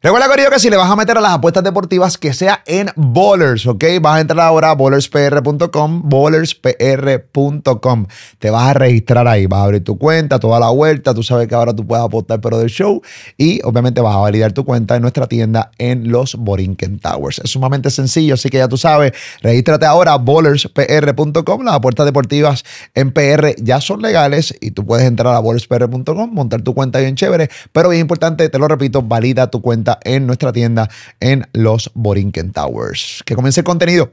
Recuerda, querido que si le vas a meter a las apuestas deportivas, que sea en Bollers, ¿ok? Vas a entrar ahora a bollerspr.com, bollerspr.com. Te vas a registrar ahí, vas a abrir tu cuenta, toda la vuelta, tú sabes que ahora tú puedes apostar pero del show y obviamente vas a validar tu cuenta en nuestra tienda en los Borinquen Towers. Es sumamente sencillo, así que ya tú sabes, regístrate ahora a bollerspr.com. Las apuestas deportivas en PR ya son legales y tú puedes entrar a bollerspr.com, montar tu cuenta bien chévere, pero bien importante, te lo repito, valida tu cuenta en nuestra tienda en los Borinquen Towers. Que comience el contenido.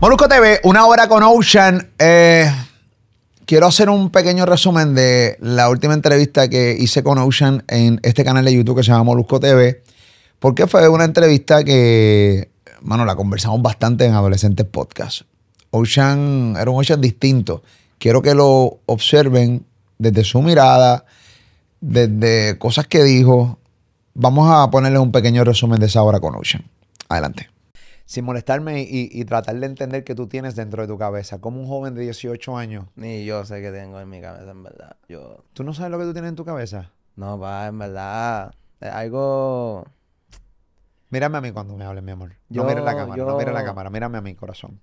Molusco TV, una hora con Ocean. Eh, quiero hacer un pequeño resumen de la última entrevista que hice con Ocean en este canal de YouTube que se llama Molusco TV, porque fue una entrevista que, mano, la conversamos bastante en Adolescentes Podcast. Ocean era un Ocean distinto quiero que lo observen desde su mirada, desde cosas que dijo. Vamos a ponerle un pequeño resumen de esa hora con Ocean. Adelante. Sin molestarme y, tratar de entender qué tú tienes dentro de tu cabeza, como un joven de 18 años. Ni yo sé qué tengo en mi cabeza, en verdad. Yo... ¿Tú no sabes lo que tú tienes en tu cabeza? No, va, en verdad. algo. Mírame a mí cuando me hables, mi amor. no mires la cámara, no mires la cámara, mírame a mi corazón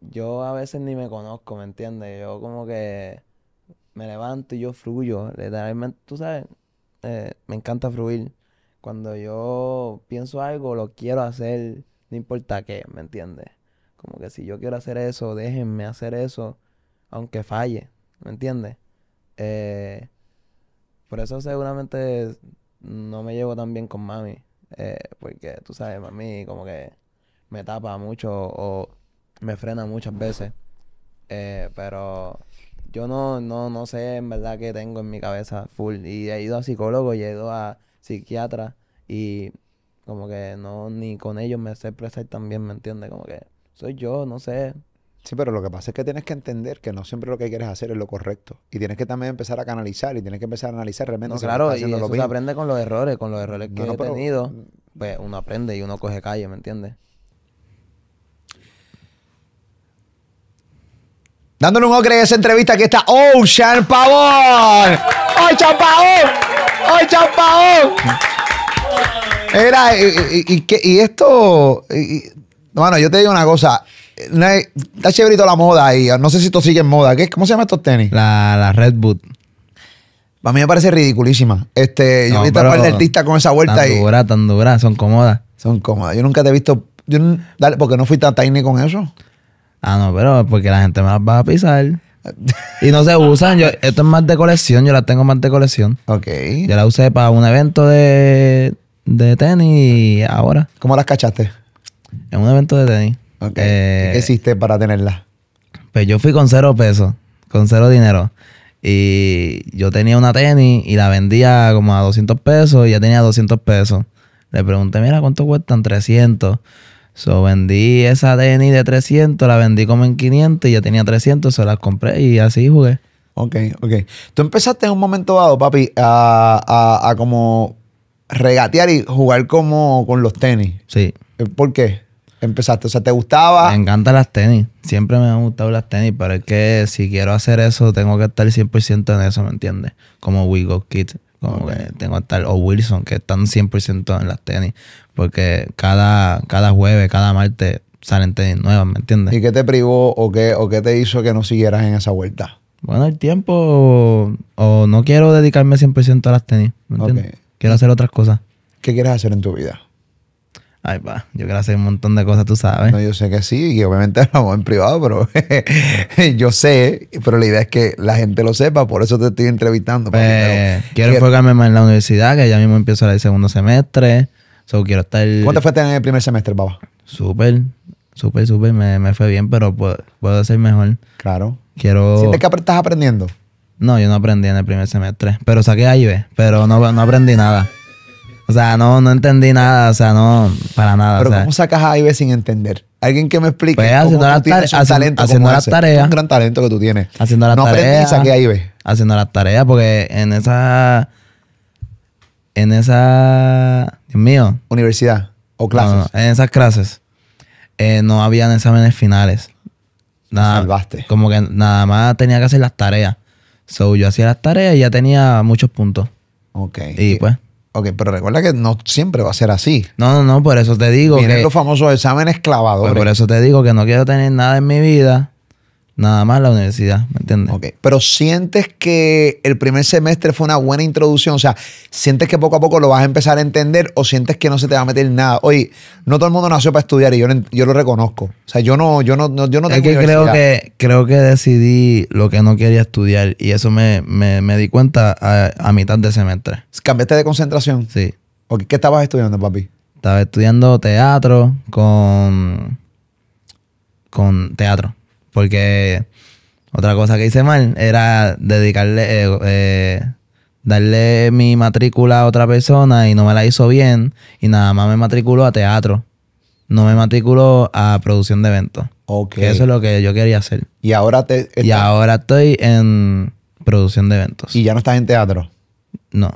yo a veces ni me conozco, ¿me entiendes? Yo como que me levanto y yo fluyo, literalmente, tú sabes, eh, me encanta fluir. Cuando yo pienso algo, lo quiero hacer, no importa qué, ¿me entiendes? Como que si yo quiero hacer eso, déjenme hacer eso, aunque falle, ¿me entiendes? Eh, por eso seguramente no me llevo tan bien con mami, eh, porque tú sabes, mami como que me tapa mucho o me frena muchas veces. Eh, pero yo no, no, no sé en verdad qué tengo en mi cabeza full. Y he ido a psicólogo... y he ido a ...psiquiatra... y como que no, ni con ellos me sé expresar ...también ¿me entiendes? Como que soy yo, no sé. Sí, pero lo que pasa es que tienes que entender que no siempre lo que quieres hacer es lo correcto. Y tienes que también empezar a canalizar y tienes que empezar a analizar realmente. No, claro, y eso se aprende con los errores, con los errores que he tenido. Mm. Pues uno aprende y uno coge calle, ¿me entiendes? Dándole un ocre a esa entrevista que está Ocean Pavón. ¡Ocean Pavón! ¡Ocean Pavón! Era, y, y, y, y esto. bueno, yo te digo una cosa. Está chéverito la moda ahí. No sé si esto sigue en moda. ¿Qué, ¿Cómo se llama estos tenis? La, la Red Boot. Para mí me parece ridiculísima. Este, yo vi a par de artistas con esa vuelta ahí. Tan dura, tan dura. Son cómodas. Son cómodas. Yo nunca te he visto. dale, porque no fui tan tiny con eso. Ah, no, pero porque la gente me las va a pisar. y no se usan. Yo, esto es más de colección. Yo las tengo más de colección. Ok. Yo las usé para un evento de, tenis y ahora. ¿Cómo las cachaste? En un evento de tenis. Ok. Eh, ¿Qué hiciste para tenerlas? Pues yo fui con cero pesos, con cero dinero. Y yo tenía una tenis y la vendía como a 200 pesos y ya tenía 200 pesos. Le pregunté, mira, ¿cuánto cuestan? 300. So vendí esa tenis de 300, la vendí como en 500 y ya tenía 300, se las compré y así jugué. Ok, ok. Tú empezaste en un momento dado, papi, a, a, como regatear y jugar como con los tenis. Sí. Eh, ¿Por qué? Empezaste, o sea, ¿te gustaba? Me encantan las tenis, siempre me han gustado las tenis, pero es que si quiero hacer eso, tengo que estar 100% en eso, ¿me entiendes? Como We Go como que tengo a tal, o Wilson, que están 100% en las tenis. Porque cada, cada jueves, cada martes salen tenis nuevas, ¿me entiendes? ¿Y qué te privó o qué, o qué te hizo que no siguieras en esa vuelta? Bueno, el tiempo, o, no quiero dedicarme 100% a las tenis, ¿me entiendes? Quiero hacer otras cosas. ¿Qué quieres hacer en tu vida? Ay, va. yo quiero hacer un montón de cosas, tú sabes. No, yo sé que sí, y obviamente hago en privado, pero yo sé, pero la idea es que la gente lo sepa, por eso te estoy entrevistando. Pues, quiero, enfocarme más en la universidad, que ya mismo empiezo el segundo semestre. quiero estar... ¿Cuánto fue en el primer semestre, papá? Súper, súper, súper. Me, fue bien, pero puedo, puedo ser mejor. Claro. Quiero... ¿Sientes que estás aprendiendo? No, yo no aprendí en el primer semestre, pero saqué AIB, pero no, no aprendí nada. O sea, no, no entendí nada, o sea, no, para nada. Pero ¿cómo sacas a sin entender? Alguien que me explique. Pues, haciendo las tareas. Haciendo, haciendo las tareas. Un gran talento que tú tienes. Haciendo las tareas. No aprendí y saqué a Haciendo las tareas, porque en esa. En esa. Dios mío. Universidad. O clases. en esas clases. Eh, no habían exámenes finales. Nada, Salvaste. Como que nada más tenía que hacer las tareas. So, yo hacía las tareas y ya tenía muchos puntos. Ok. Y pues. Ok, pero recuerda que no siempre va a ser así. No, no, no, por eso te digo que... los famosos exámenes clavadores. Pues por eso te digo que no quiero tener nada en mi vida nada más la universidad, ¿me entiendes? Ok, pero sientes que el primer semestre fue una buena introducción, o sea, sientes que poco a poco lo vas a empezar a entender o sientes que no se te va a meter nada. Oye, no todo el mundo nació para estudiar y yo, lo, yo lo reconozco. O sea, yo no, yo no, yo no que creo que creo que decidí lo que no quería estudiar y eso me, di cuenta a, mitad de semestre. ¿Cambiaste de concentración? Sí. ¿O ¿Qué estabas estudiando, papi? Estaba estudiando teatro con, con teatro. Porque otra cosa que hice mal era dedicarle, eh, eh, darle mi matrícula a otra persona y no me la hizo bien y nada más me matriculó a teatro. No me matriculó a producción de eventos. Que eso es lo que yo quería hacer. Y ahora te Y ahora estoy en producción de eventos. ¿Y ya no estás en teatro? No.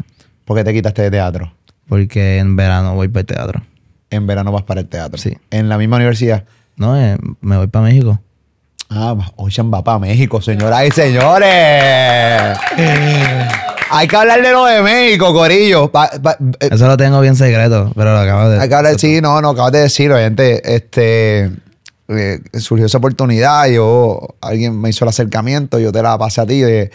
¿Por qué te quitaste de teatro? Porque en verano voy para el teatro. En verano vas para el teatro. Sí. ¿En la misma universidad? No, eh, me voy para México. Ah, Ocean va para México, señoras y señores. Hay que hablar de lo de México, Corillo. Eh, Eso lo tengo bien secreto, pero lo acabas de Hay que hablar, sí, no, no, acabas de decirlo, gente. Este, eh, surgió esa oportunidad, yo, alguien me hizo el acercamiento, yo te la pasé a ti. Eh,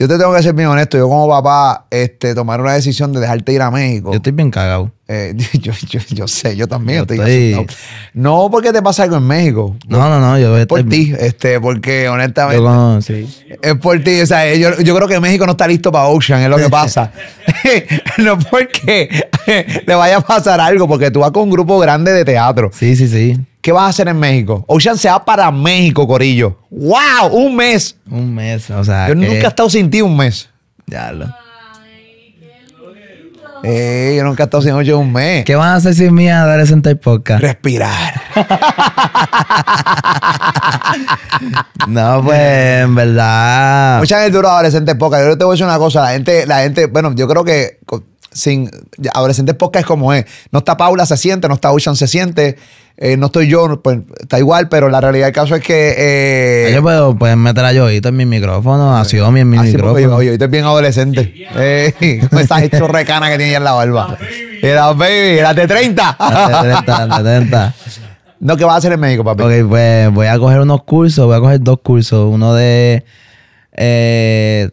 yo te tengo que ser bien honesto. Yo, como papá, este, tomar una decisión de dejarte ir a México. Yo estoy bien cagado. Eh, yo, sé, yo también estoy. No, porque te pasa algo en México. No, no, no. Yo es por ti, este, porque honestamente. Sí. Es por ti. O sea, yo, creo que México no está listo para Ocean, es lo que pasa. no porque le vaya a pasar algo, porque tú vas con un grupo grande de teatro. Sí, sí, sí. ¿Qué vas a hacer en México? Ocean se va para México, Corillo. ¡Wow! Un mes. Un mes, o sea. Yo nunca he estado sin ti un mes. Ya lo. Ey, eh, yo nunca he estado sin ocho un mes. ¿Qué van a hacer sin mí adolescente dar Respirar. no, pues, en verdad. Mucha gente dura adolescente poca. Yo te voy a decir una cosa. La gente, la gente, bueno, yo creo que sin adolescentes podcast como es. No está Paula, se siente, no está Ocean, se siente. Eh, no estoy yo, pues está igual, pero la realidad del caso es que. Eh, yo puedo, pueden meter a Yoito en mi micrófono, a Xiaomi en mi así ah, micrófono. Yoito es bien adolescente. Sí, eh, que tiene ya en la barba. Era baby, era de 30. de 30, de 30. No, ¿qué vas a hacer en México, papi? Ok, pues voy a coger unos cursos, voy a coger dos cursos. Uno de. Eh,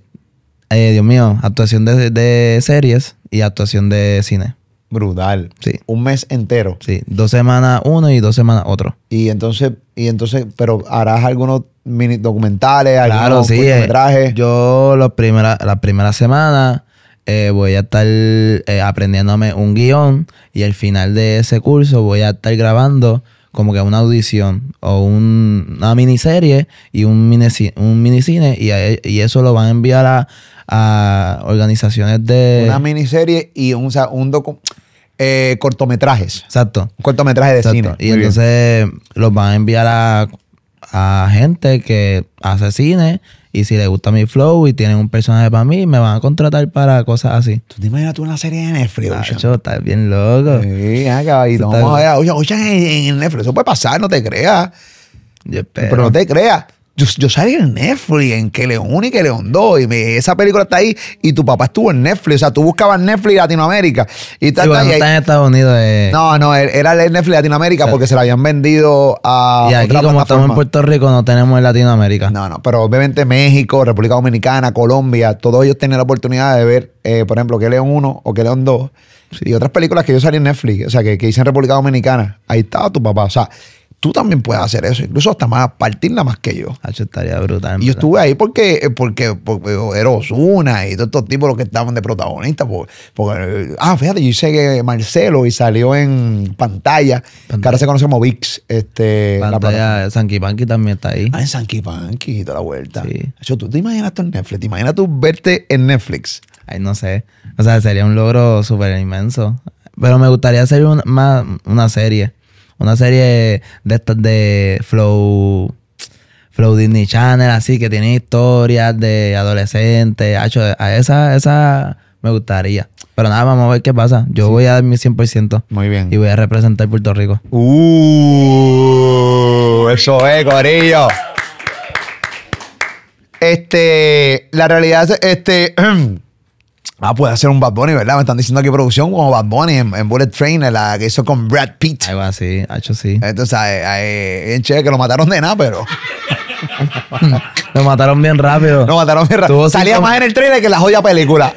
Dios mío, actuación de series y actuación de cine. Brutal. Sí. Un mes entero. Sí, dos semanas uno y dos semanas otro. Y entonces, y entonces, pero harás algunos mini documentales, claro, algunos eh, yo las primeras semanas eh, voy a estar eh, aprendiéndome un guión y al final de ese curso voy a estar grabando como que una audición o una miniserie y un, minicine, un minicine y, e, y eso lo van a enviar a, organizaciones de... Una miniserie y un, eh, cortometrajes. Exacto. cortometrajes cortometraje de cine. Y entonces los van a enviar a, a gente que hace cine y si les gusta mi flow y tienen un personaje para mí, me van a contratar para cosas así. ¿Tú te imaginas tú una serie de Netflix, Ocho, estás bien loco. Sí, acá, y vamos a ver, en, en Netflix. Eso puede pasar, no te creas. Yo espero. Pero no te creas yo, salí en Netflix, en que León 1 y que León 2, y esa película está ahí, y tu papá estuvo en Netflix, o sea, tú buscabas Netflix Latinoamérica. Y está, está en Estados Unidos. Eh. No, no, era el Netflix Latinoamérica porque se la habían vendido a. Y aquí, como estamos en Puerto Rico, no tenemos en Latinoamérica. No, no, pero obviamente México, República Dominicana, Colombia, todos ellos tenían la oportunidad de ver, eh, por ejemplo, que León 1 o que León 2, y otras películas que yo salí en Netflix, o sea, que, que hice en República Dominicana. Ahí estaba tu papá, o sea tú también puedes hacer eso, incluso hasta más partirla más que yo. estaría brutal. yo estuve ahí porque, porque, porque y todos estos tipos los que estaban de protagonistas. Porque, ah, fíjate, yo sé que Marcelo y salió en pantalla, ahora se conoce como VIX. Este, pantalla, la Sanky también está ahí. Ah, en Sanky Panky, toda la vuelta. Sí. tú te imaginas tú en Netflix, te imaginas tú verte en Netflix. Ay, no sé. O sea, sería un logro súper inmenso. Pero me gustaría hacer más una serie una serie de estas de Flow. Flow Disney Channel, así que tiene historias de adolescentes. A esa, esa me gustaría. Pero nada, vamos a ver qué pasa. Yo voy a dar mi 100%. Muy bien. Y voy a representar Puerto Rico. ¡Uh! Eso es, Corillo. Este, la realidad es, este. Ah, puede ser un Bad Bunny, ¿verdad? Me están diciendo aquí producción como Bad Bunny en, Bullet Train, la que hizo con Brad Pitt. Ahí va, sí, ha hecho sí. Entonces, en Che, que lo mataron de nada, pero. lo mataron bien rápido. Lo mataron bien rápido. Salía más en el trailer que la joya película.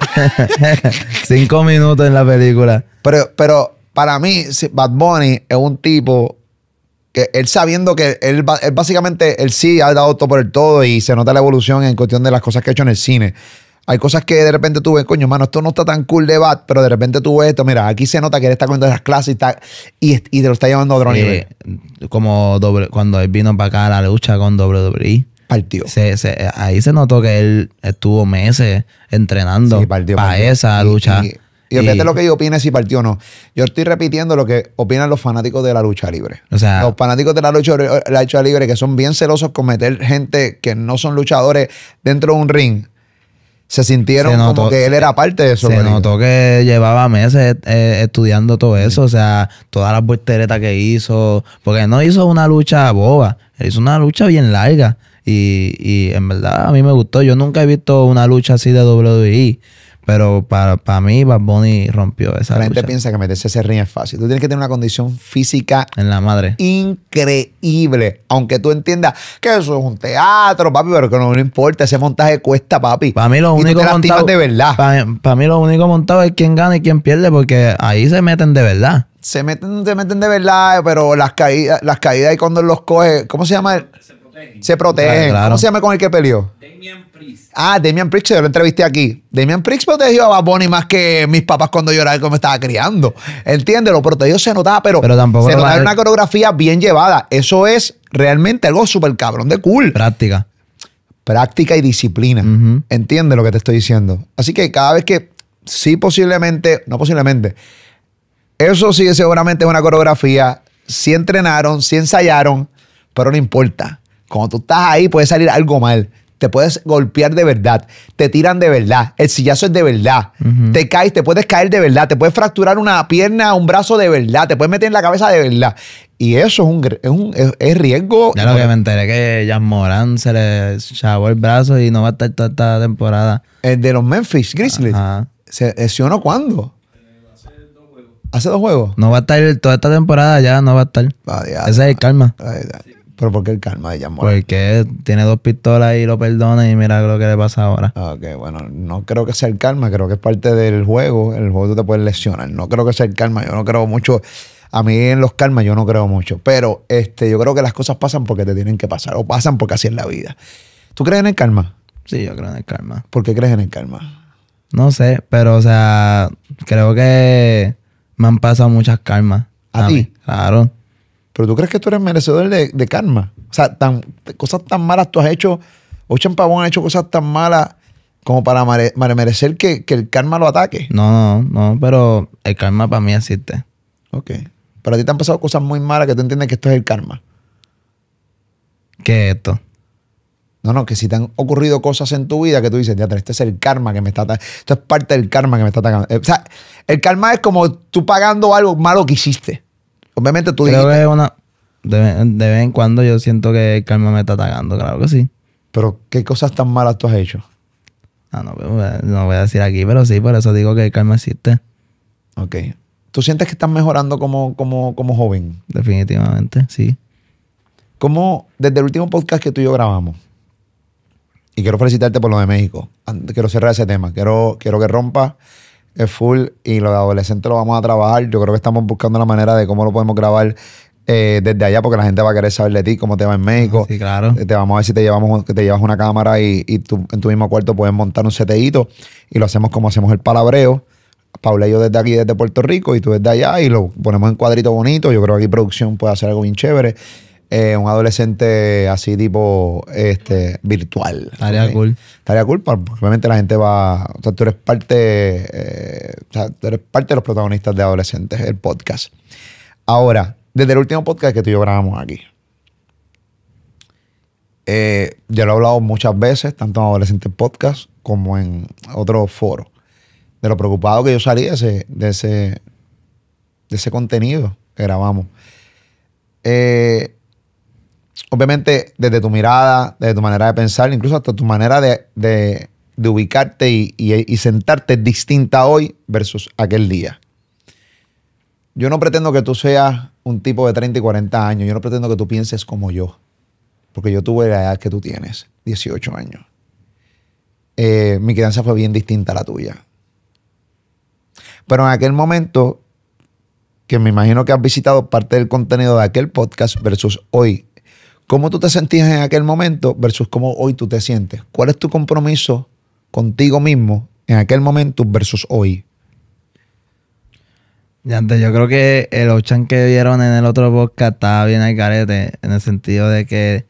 cinco minutos en la película. Pero, pero para mí, Bad Bunny es un tipo que él sabiendo que él, básicamente, él sí ha dado todo por el todo y se nota la evolución en cuestión de las cosas que ha hecho en el cine. Hay cosas que de repente tú ves, coño, mano, esto no está tan cool de Bat, pero de repente tú ves esto, mira, aquí se nota que él está comiendo esas clases y, está, y, te lo está llevando a otro nivel. Como cuando él vino para acá a la lucha con WWE. Partió. ahí se notó que él estuvo meses entrenando para esa lucha. Y, y, lo que yo opine si partió o no. Yo estoy repitiendo lo que opinan los fanáticos de la lucha libre. O sea, los fanáticos de la lucha libre que son bien celosos con meter gente que no son luchadores dentro de un ring se sintieron que él era parte de eso. Se notó que llevaba meses eh, estudiando todo eso, o sea, todas las volteretas que hizo, porque no hizo una lucha boba, hizo una lucha bien larga y, y en verdad a mí me gustó. Yo nunca he visto una lucha así de WWE pero para, para mí, Bad Bunny rompió esa La gente piensa que meterse ese ring es fácil. Tú tienes que tener una condición física. En la madre. Increíble. Aunque tú entiendas que eso es un teatro, papi, pero que no, importa. Ese montaje cuesta, papi. Para mí, lo único montado. de verdad. Para, mí, lo único montado es quién gana y quién pierde, porque ahí se meten de verdad se meten, se meten de verdad, pero las caídas, las caídas y cuando los coge, ¿cómo se llama? Se protegen. Se protegen. ¿Cómo se llama con el que peleó? Ah, Damian Priest, yo lo entrevisté aquí. Damian Priest protegió a Bad más que mis papás cuando yo era me estaba criando. pero lo protegió, se notaba, pero, pero se notaba una coreografía bien llevada. Eso es realmente algo súper cabrón de cool. Práctica. Práctica y disciplina. Entiende lo que te estoy diciendo. Así que cada vez que sí posiblemente, no posiblemente, eso sí seguramente es una coreografía, sí entrenaron, sí ensayaron, pero no importa. Cuando tú estás ahí puede salir algo mal te puedes golpear de verdad, te tiran de verdad, el sillazo es de verdad, te caes, te puedes caer de verdad, te puedes fracturar una pierna, un brazo de verdad, te puedes meter en la cabeza de verdad. Y eso es un, es, riesgo. Ya lo que me enteré que Jan Morán se le chavó el brazo y no va a estar toda esta temporada. El de los Memphis Grizzlies. Ajá. o no? cuándo? ¿Hace dos juegos? No va a estar toda esta temporada ya, no va a estar. Ah, Ese es el calma. ya. ¿Pero por qué el calma de mola Porque tiene dos pistolas y lo perdona y mira lo que le pasa ahora. Ah, ok, bueno, no creo que sea el calma, creo que es parte del juego. El juego tú te puedes lesionar. No creo que sea el calma, yo no creo mucho. A mí en los calmas yo no creo mucho, pero este, yo creo que las cosas pasan porque te tienen que pasar o pasan porque así es la vida. ¿Tú crees en el calma? Sí, yo creo en el calma. ¿Por qué crees en el calma? No sé, pero o sea, creo que me han pasado muchas calmas. ¿A, ti? Claro. Pero tú crees que tú eres merecedor de, karma. O sea, tan, cosas tan malas tú has hecho. o Pavón ha hecho cosas tan malas como para, merecer que, el karma lo ataque. No, no, no, pero el karma para mí existe. Ok. Pero a ti te han pasado cosas muy malas que tú entiendes que esto es el karma. ¿Qué es esto? No, no, que si te han ocurrido cosas en tu vida que tú dices, ya, este es el karma que me está atacando. Esto es parte del karma que me está atacando. Eh, o sea, el karma es como tú pagando algo malo que hiciste. Obviamente tú Creo que De, vez en cuando yo siento que Karma me está atacando, claro que sí. Pero, ¿qué cosas tan malas tú has hecho? Ah, no, pues, no voy a decir aquí, pero sí, por eso digo que Calma existe. Ok. ¿Tú sientes que estás mejorando como, como, como joven? Definitivamente, sí. ¿Cómo, desde el último podcast que tú y yo grabamos, y quiero felicitarte por lo de México, quiero cerrar ese tema, quiero, quiero que rompa es full y los adolescentes lo vamos a trabajar. Yo creo que estamos buscando la manera de cómo lo podemos grabar eh, desde allá porque la gente va a querer saber de ti, cómo te va en México. Ah, sí, claro. Eh, te vamos a ver si te, llevamos, te llevas una cámara y, y tú, en tu mismo cuarto puedes montar un seteíto y lo hacemos como hacemos el palabreo. Paula y yo desde aquí, desde Puerto Rico, y tú desde allá, y lo ponemos en cuadrito bonito. Yo creo que aquí producción puede hacer algo bien chévere. Eh, un adolescente así tipo este, virtual. Tarea cool. Tarea cool, pues, porque obviamente la gente va. O sea, tú eres parte. Eh, o sea, tú eres parte de los protagonistas de adolescentes, el podcast. Ahora, desde el último podcast que tú y yo grabamos aquí. Eh, yo lo he hablado muchas veces, tanto en Adolescentes Podcast como en otros foros, de lo preocupado que yo salí de ese, de ese, de ese contenido que grabamos. Eh, obviamente, desde tu mirada, desde tu manera de pensar, incluso hasta tu manera de, ubicarte y, sentarte distinta hoy versus aquel día. Yo no pretendo que tú seas un tipo de 30 y 40 años, yo no pretendo que tú pienses como yo, porque yo tuve la edad que tú tienes, 18 años. Eh, mi crianza fue bien distinta a la tuya. Pero en aquel momento, que me imagino que has visitado parte del contenido de aquel podcast versus hoy, cómo tú te sentías en aquel momento versus cómo hoy tú te sientes. ¿Cuál es tu compromiso contigo mismo en aquel momento versus hoy? Yante, yo creo que el Ochan que vieron en el otro podcast estaba bien al carete, en el sentido de que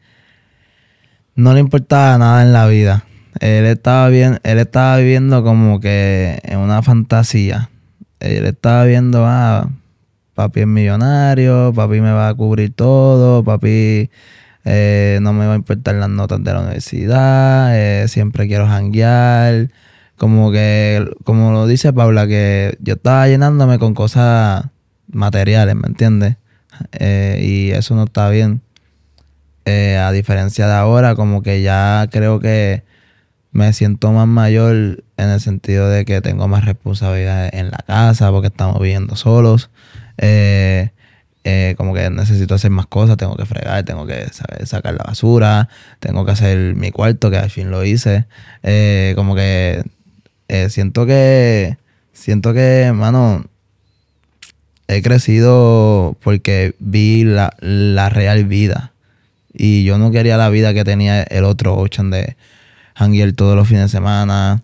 no le importaba nada en la vida. Él estaba bien, él estaba viviendo como que en una fantasía. Él estaba viendo, ah, papi es millonario, papi me va a cubrir todo, papi eh, no me va a importar las notas de la universidad, eh, siempre quiero janguear. Como que, como lo dice Paula, que yo estaba llenándome con cosas materiales, ¿me entiendes? Eh, y eso no está bien. a diferencia de ahora, como que ya creo que me siento más mayor en el sentido de que tengo más responsabilidad en la casa porque estamos viviendo solos. Eh, como que necesito hacer más cosas, tengo que fregar, tengo que sacar la basura, tengo que hacer mi cuarto, que al fin lo hice. Eh, como que eh, siento que, siento que, mano, he crecido porque vi la, real vida. Y yo no quería la vida que tenía el otro Ocean de hanguear todos los fines de semana,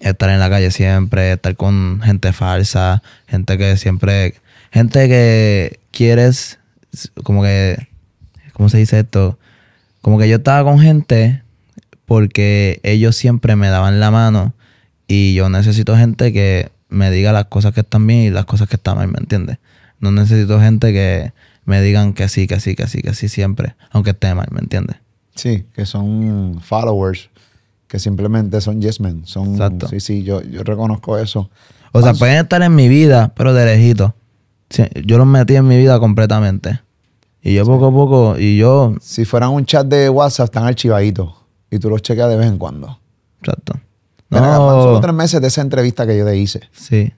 estar en la calle siempre, estar con gente falsa, gente que siempre. Gente que quieres, como que, ¿cómo se dice esto? Como que yo estaba con gente porque ellos siempre me daban la mano y yo necesito gente que me diga las cosas que están bien y las cosas que están mal, ¿me entiendes? No necesito gente que me digan que sí, que sí, que sí, que sí siempre, aunque esté mal, ¿me entiendes? Sí, que son followers, que simplemente son yes men, son... Exacto. Sí, sí, yo, yo reconozco eso. O sea, pueden estar en mi vida, pero de yo los metí en mi vida completamente. Y yo poco a poco, y yo... Si fueran un chat de WhatsApp, están archivaditos. Y tú los checas de vez en cuando. Exacto. No. son tres meses de esa entrevista que yo te hice. Sí.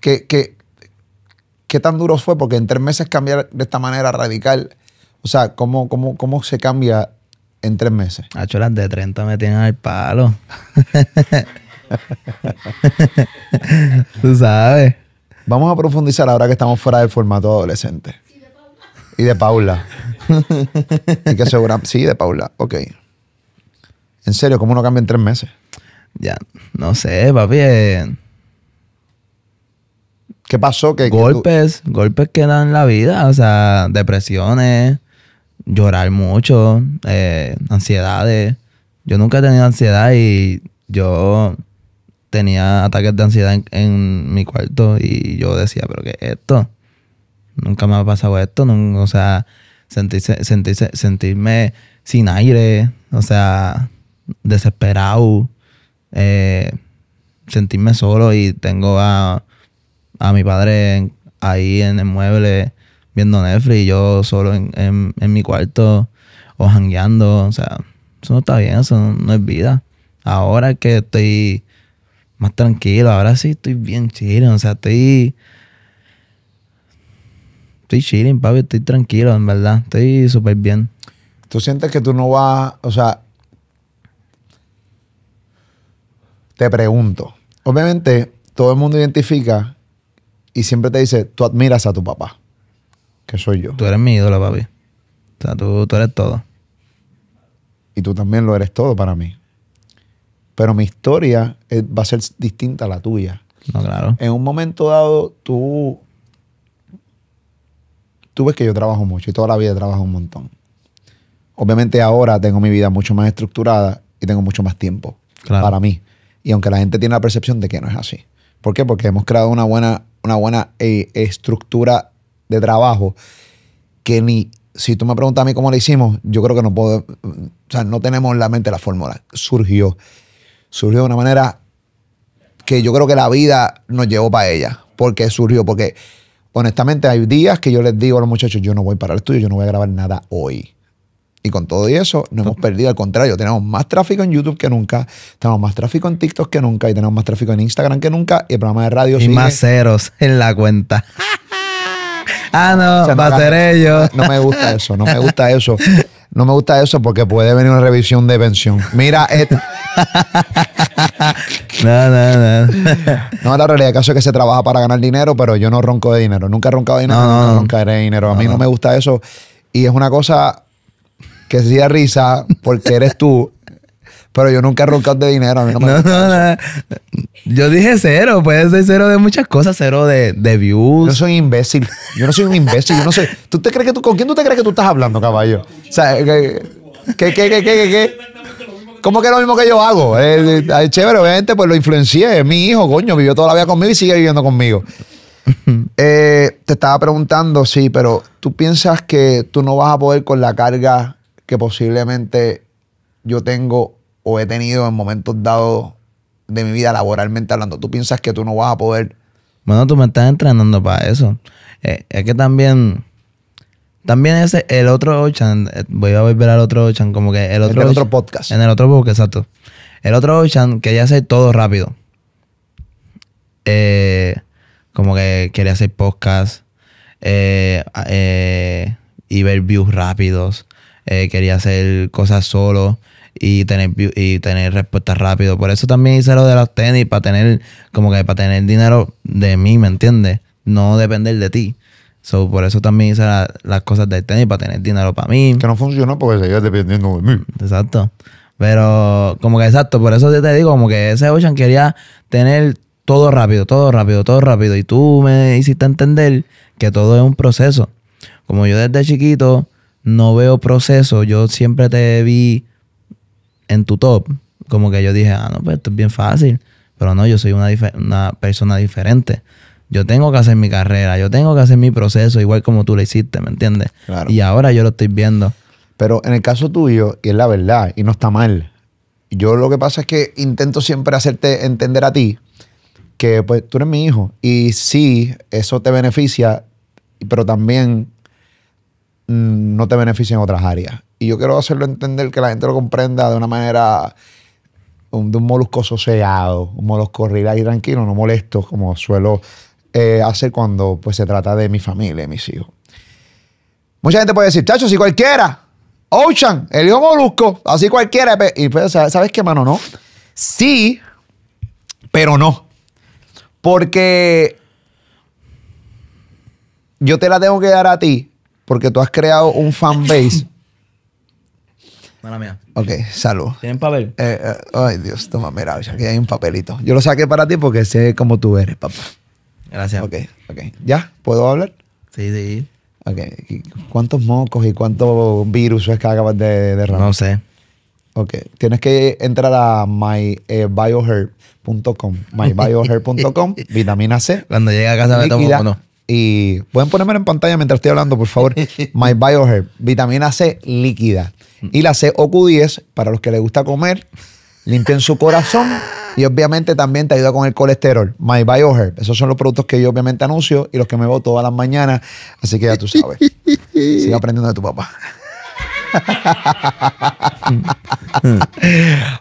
¿Qué, qué, qué tan duro fue? Porque en tres meses cambiar de esta manera radical. O sea, ¿cómo, cómo, cómo se cambia en tres meses? Hacho, las de 30 me tienen al palo. tú sabes. Vamos a profundizar ahora que estamos fuera del formato adolescente. Y de Paula. y que seguramente sí, de Paula. Ok. En serio, ¿cómo uno cambia en tres meses? Ya, no sé, papi. bien. Eh. ¿Qué pasó? golpes, golpes que dan la vida, o sea, depresiones, llorar mucho, eh, ansiedades. Yo nunca he tenido ansiedad y yo tenía ataques de ansiedad en, mi cuarto y yo decía, pero ¿qué esto? Nunca me ha pasado esto, no, o sea, sentirme sin aire, o sea, desesperado, eh, sentirme solo y tengo a, mi padre ahí en el mueble viendo Netflix y yo solo en, mi cuarto o jangueando, o sea, eso no está bien, eso no es vida. Ahora que estoy más tranquilo. Ahora sí estoy bien chilling, o sea, estoy. Estoy chilling, papi, estoy tranquilo, en verdad. Estoy súper bien. ¿Tú sientes que tú no vas, o sea, te pregunto. Obviamente, todo el mundo identifica y siempre te dice, tú admiras a tu papá, que soy yo. Tú eres mi ídolo, papi. O sea, tú eres todo. Y tú también lo eres todo para mí pero mi historia eh, va a ser distinta a la tuya. No, claro. En un momento dado, tú, tú ves que yo trabajo mucho y toda la vida he trabajado un montón. Obviamente ahora tengo mi vida mucho más estructurada y tengo mucho más tiempo para mí. Y aunque la gente tiene la percepción de que no es así. ¿Por qué? Porque hemos creado una buena, una buena eh, estructura de trabajo que ni si tú me preguntas a mí cómo lo hicimos, yo creo que no puedo, o sea, no tenemos en la mente la fórmula. Surgió surgió de una manera que yo creo que la vida nos llevó para ella. Porque surgió, porque honestamente hay días que yo les digo a los muchachos, yo no voy para el estudio, yo no voy a grabar nada hoy. Y con todo y eso, no hemos perdido, al contrario, tenemos más tráfico en YouTube que nunca, tenemos más tráfico en TikTok que nunca, y tenemos más tráfico en Instagram que nunca, y el programa de radio Y más ceros en la cuenta. ah, no, va a ser ellos. No me gusta eso, no me gusta eso. No me gusta eso porque puede venir una revisión de pensión. Mira, esta. no, no, no. no, la realidad caso es que se trabaja para ganar dinero, pero yo no ronco de dinero. Nunca he roncado de dinero, no, nunca no. de dinero. A mí no, me gusta eso. Y es una cosa que se da risa porque eres tú pero yo nunca he roncado de dinero. Yo dije cero. Puede ser cero de muchas cosas. Cero de, de views. Yo soy imbécil. Yo no soy un imbécil. Yo no sé. ¿Tú te crees que tú, ¿Con quién tú te crees que tú estás hablando, caballo? O sea, ¿qué, qué, qué, qué, qué? ¿Cómo que es lo mismo que yo hago? Es, eh, eh, chévere, obviamente, pues lo influencié. mi hijo, coño. Vivió toda la vida conmigo y sigue viviendo conmigo. Eh, te estaba preguntando, sí, pero tú piensas que tú no vas a poder con la carga que posiblemente yo tengo o he tenido en momentos dados de mi vida laboralmente hablando. Tú piensas que tú no vas a poder. Bueno, tú me estás entrenando para eso. Eh, es que también. También ese, el otro Ochan, eh, voy a volver al otro Ochan, como que el otro. En el otro podcast. En el otro podcast, exacto. El otro Ochan quería hacer todo rápido. Eh, como que quería hacer podcast, y ver views rápidos, quería hacer cosas solo y tener, y tener respuestas rápido. Por eso también hice lo de los tenis, para tener, como que para tener dinero de mí, ¿me entiendes? No depender de ti. So, por eso también hice las cosas del tenis, para tener dinero para mí. Que no funcionó porque seguías dependiendo de mí. Exacto. Pero, como que exacto, por eso te digo, como que ese Ocean quería tener todo rápido, todo rápido, todo rápido. Y tú me hiciste entender que todo es un proceso. Como yo desde chiquito no veo proceso, yo siempre te vi en tu top, como que yo dije, ah, no, pues esto es bien fácil. Pero no, yo soy una, una persona diferente. Yo tengo que hacer mi carrera, yo tengo que hacer mi proceso, igual como tú lo hiciste, ¿me entiendes? Y ahora yo lo estoy viendo. Pero en el caso tuyo, y es la verdad, y no está mal, yo lo que pasa es que intento siempre hacerte entender a ti que pues tú eres mi hijo y sí, eso te beneficia, pero también mm, no te beneficia en otras áreas. Y yo quiero hacerlo entender que la gente lo comprenda de una manera de un molusco soseado, un molusco real y tranquilo, no molesto, como suelo eh, hacer cuando pues, se trata de mi familia, de mis hijos. Mucha gente puede decir, chacho, si cualquiera, Ocean, el hijo molusco, así cualquiera. Y pues, ¿sabes qué, mano? No. Sí, pero no. Porque yo te la tengo que dar a ti, porque tú has creado un fan base mía. Ok, salud. ¿Tienen papel? Eh, eh, ay, Dios, toma, mira, aquí hay un papelito. Yo lo saqué para ti porque sé cómo tú eres, papá. Gracias. Ok, ok. ¿Ya? ¿Puedo hablar? Sí, sí. Ok. ¿Cuántos mocos y cuántos virus es que acabas de derramar? No sé. Ok. Tienes que entrar a mybioherb.com. Eh, mybioherb.com, vitamina C. Cuando llegue a casa me tomo uno. Y pueden ponerme en pantalla mientras estoy hablando, por favor. My BioHerb, vitamina C líquida. Y la C q 10 para los que les gusta comer, limpian su corazón y obviamente también te ayuda con el colesterol. My BioHerb. Esos son los productos que yo obviamente anuncio y los que me voy todas las mañanas. Así que ya tú sabes. Sigue aprendiendo de tu papá.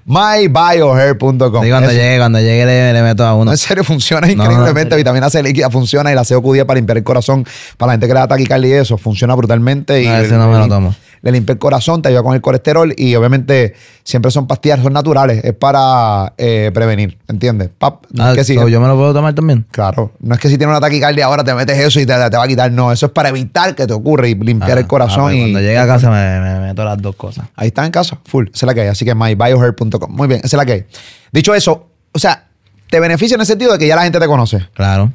MyBioHair.com. y cuando llegue, cuando llegue le, meto a uno. en serio, funciona increíblemente. Vitamina C líquida funciona y la COQ10 para limpiar el corazón. Para la gente que le da taquicardia y eso, funciona brutalmente. y, ese no me lo tomo le limpia el corazón, te ayuda con el colesterol y obviamente siempre son pastillas, son naturales, es para eh, prevenir, ¿entiendes? Pap, ah, que ¿Yo me lo puedo tomar también? Claro, no es que si tienes una taquicardia ahora te metes eso y te, va a quitar, no, eso es para evitar que te ocurra y limpiar el ah, corazón. Ah, pues cuando llegue a casa me, meto las dos cosas. Ahí está en casa, full, esa es la que hay, así que mybioher.com. muy bien, esa es la que hay. Dicho eso, o sea, te beneficia en el sentido de que ya la gente te conoce. Claro.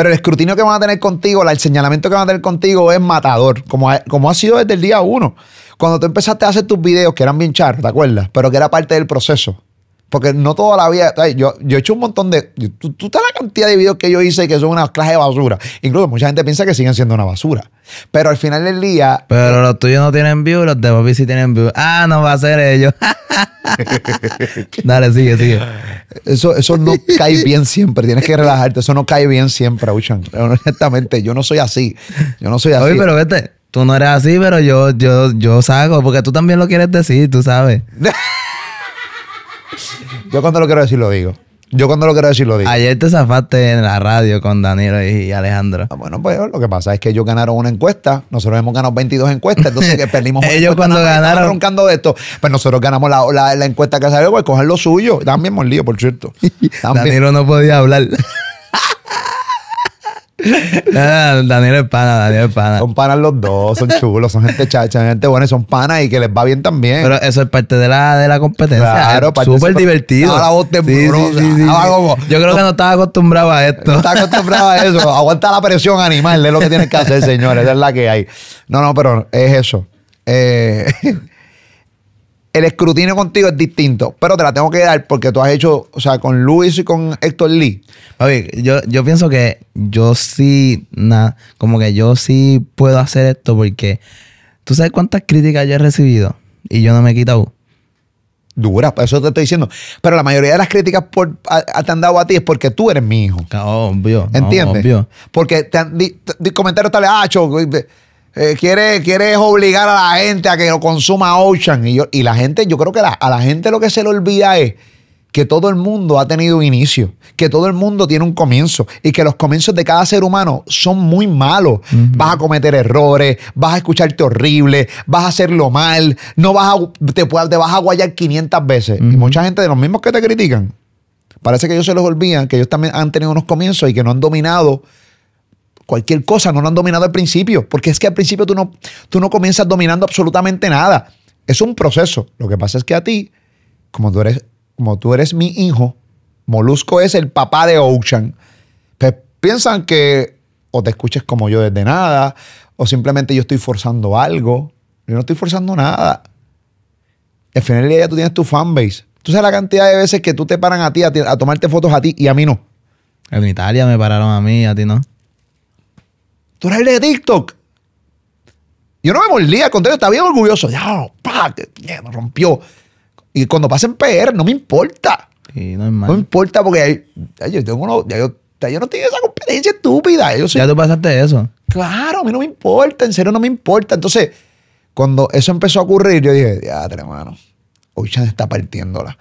Pero el escrutinio que van a tener contigo, el señalamiento que van a tener contigo es matador, como ha, como ha sido desde el día uno. Cuando tú empezaste a hacer tus videos, que eran bien char, ¿te acuerdas? Pero que era parte del proceso. Porque no toda la vida. Yo, he hecho un montón de. Tú, tú sabes la cantidad de videos que yo hice que son una clase de basura. Incluso mucha gente piensa que siguen siendo una basura. Pero al final del día. Pero eh, los tuyos no tienen views, los de Bobby sí tienen views. Ah, no va a ser ellos. Dale, sigue, sigue. Eso, eso no cae bien siempre. Tienes que relajarte. Eso no cae bien siempre, Uchan. Honestamente, yo no soy así. Yo no soy así. Oye, pero vete. Tú no eres así, pero yo, yo, yo salgo. Porque tú también lo quieres decir, tú sabes. yo cuando lo quiero decir, lo digo. Yo cuando lo quiero decir lo digo. Ayer te zafaste en la radio con Danilo y Alejandro. Ah, bueno, pues lo que pasa es que ellos ganaron una encuesta. Nosotros hemos ganado 22 encuestas, entonces que perdimos Ellos cuando ganaron. roncando de esto. Pues nosotros ganamos la, la, encuesta que salió, pues coger lo suyo. También lío, por cierto. Danilo no podía hablar. Daniel es pana, Daniel es pana. Son panas los dos, son chulos, son gente chacha, son gente buena y son panas y que les va bien también. Pero eso es parte de la, de la competencia. Claro, súper divertido. Yo creo que no estaba acostumbrado a esto. No acostumbrado a eso. Aguanta la presión animal, es lo que tienes que hacer, señores. es la que hay. No, no, pero es eso. Eh, el escrutinio contigo es distinto, pero te la tengo que dar porque tú has hecho, o sea, con Luis y con Héctor Lee. yo, yo pienso que yo sí, como que yo sí puedo hacer esto porque tú sabes cuántas críticas yo he recibido y yo no me he quitado. Dura, eso te estoy diciendo. Pero la mayoría de las críticas por, te han dado a ti es porque tú eres mi hijo. Ah, obvio. ¿Entiendes? Porque te han di, comentarios tales, ah, quieres, eh, quiere obligar a la gente a que lo consuma Ocean. Y, la gente, yo creo que a la gente lo que se le olvida es que todo el mundo ha tenido un inicio, que todo el mundo tiene un comienzo y que los comienzos de cada ser humano son muy malos. Vas a cometer errores, vas a escucharte horrible, vas a hacerlo mal, no vas a, te, vas a guayar 500 veces. Y mucha gente de los mismos que te critican, parece que ellos se los olvidan, que ellos también han tenido unos comienzos y que no han dominado cualquier cosa, no lo han dominado al principio, porque es que al principio tú no, tú no comienzas dominando absolutamente nada. Es un proceso. Lo que pasa es que a ti, como tú eres, como tú eres mi hijo, Molusco es el papá de Ocean, pues piensan que o te escuches como yo desde nada, o simplemente yo estoy forzando algo. Yo no estoy forzando nada. Al final del día tú tienes tu fanbase. Tú sabes la cantidad de veces que tú te paran a a, ti, a tomarte fotos a ti y a mí no. En Italia me pararon a mí, a ti no. Tú eres de TikTok. Yo no me molía, al contrario, estaba bien orgulloso. Ya, pa, que, me rompió. Y cuando pasen PR, no me importa. Sí, no, no importa porque yo, no tengo esa competencia estúpida. ya tú pasaste eso. Claro, a mí no me importa, en serio no me importa. Entonces, cuando eso empezó a ocurrir, yo dije, ya, hermano, se está partiéndola.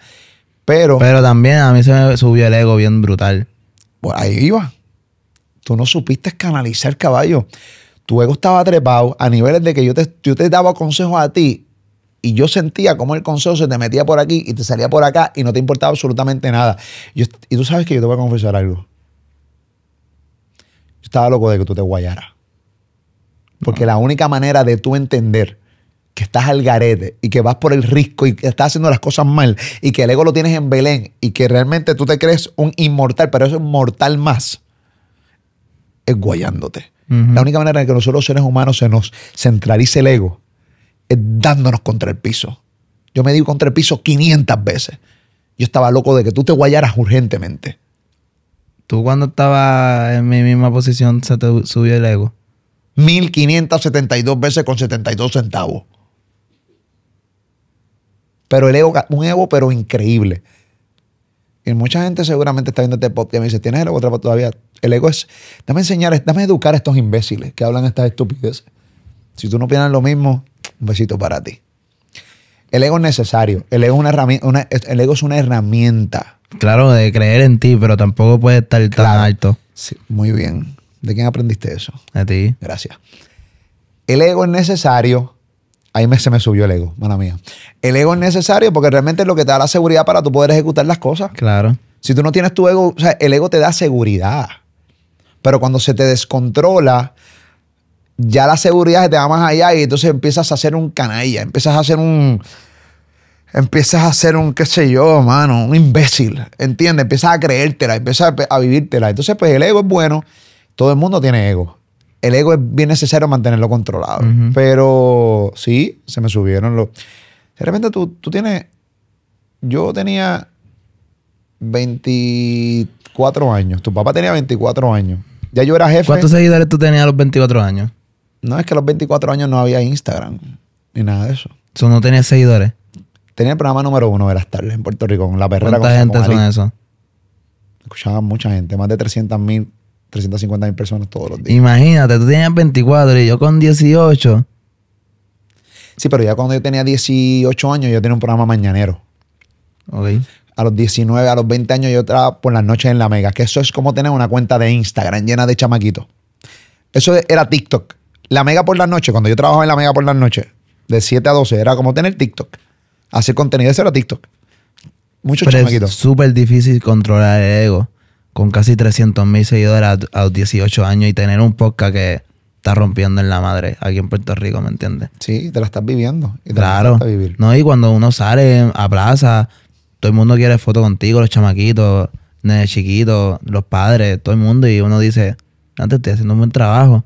Pero, Pero también a mí se me subió el ego bien brutal. Por ahí iba tú no supiste canalizar, caballo. Tu ego estaba trepado a niveles de que yo te, daba consejos a ti y yo sentía como el consejo se te metía por aquí y te salía por acá y no te importaba absolutamente nada. y tú sabes que yo te voy a confesar algo. Yo estaba loco de que tú te guayaras. Porque la única manera de tú entender que estás al garete y que vas por el risco y que estás haciendo las cosas mal y que el ego lo tienes en Belén y que realmente tú te crees un inmortal, pero es un mortal más, es guayándote. La única manera en que nosotros seres humanos se nos centralice el ego es dándonos contra el piso. Yo me di contra el piso 500 veces. Yo estaba loco de que tú te guayaras urgentemente. ¿Tú cuando estabas en mi misma posición se te subió el ego? 1572 veces con 72 centavos. Pero el ego, un ego pero increíble. Y mucha gente seguramente está viendo este podcast y me dice, ¿tienes el ego todavía? El ego es, dame enseñar, dame educar a estos imbéciles que hablan estas estupideces. Si tú no piensas lo mismo, un besito para ti. El ego es necesario. El ego es una herramienta. el ego es una herramienta. Claro, de creer en ti, pero tampoco puede estar tan alto. Sí, muy bien. ¿De quién aprendiste eso? A ti. Gracias. El ego es necesario, Ahí se me subió el ego, mano mía. El ego es necesario porque realmente es lo que te da la seguridad para tú poder ejecutar las cosas. Claro. Si tú no tienes tu ego, o sea, el ego te da seguridad. Pero cuando se te descontrola, ya la seguridad se te va más allá y entonces empiezas a hacer un canalla, empiezas a hacer un. Empiezas a ser un, qué sé yo, mano, un imbécil, ¿entiendes? Empiezas a creértela, empiezas a, a vivírtela. Entonces, pues el ego es bueno. Todo el mundo tiene ego el ego es bien necesario mantenerlo controlado. Pero sí, se me subieron los. De repente tú, tú tienes. Yo tenía 24 años. Tu papá tenía 24 años. Ya yo era jefe. ¿Cuántos seguidores tú tenías a los 24 años? No, es que a los 24 años no había Instagram ni nada de eso. ¿Tú no tenías seguidores? Tenía el programa número uno de las tardes en Puerto Rico, La Perrera. ¿Cuánta gente son eso? Escuchaba mucha gente, más de 300 mil 350.000 mil personas todos los días. Imagínate, tú tenías 24 y yo con 18. Sí, pero ya cuando yo tenía 18 años, yo tenía un programa mañanero. A los 19, a los 20 años, yo trabajaba por las noches en la Mega, que eso es como tener una cuenta de Instagram llena de chamaquitos. Eso era TikTok. La Mega por las noches, cuando yo trabajaba en la Mega por las noches, de 7 a 12, era como tener TikTok. Hacer contenido, eso era TikTok. Muchos chamaquitos. Es súper difícil controlar el ego con casi 300 mil seguidores a, los 18 años y tener un podcast que está rompiendo en la madre aquí en Puerto Rico, ¿me entiendes? Sí, te la estás viviendo. Y te claro. vivir. No, y cuando uno sale a plaza, todo el mundo quiere foto contigo, los chamaquitos, los chiquitos, los padres, todo el mundo, y uno dice, antes estoy haciendo un buen trabajo,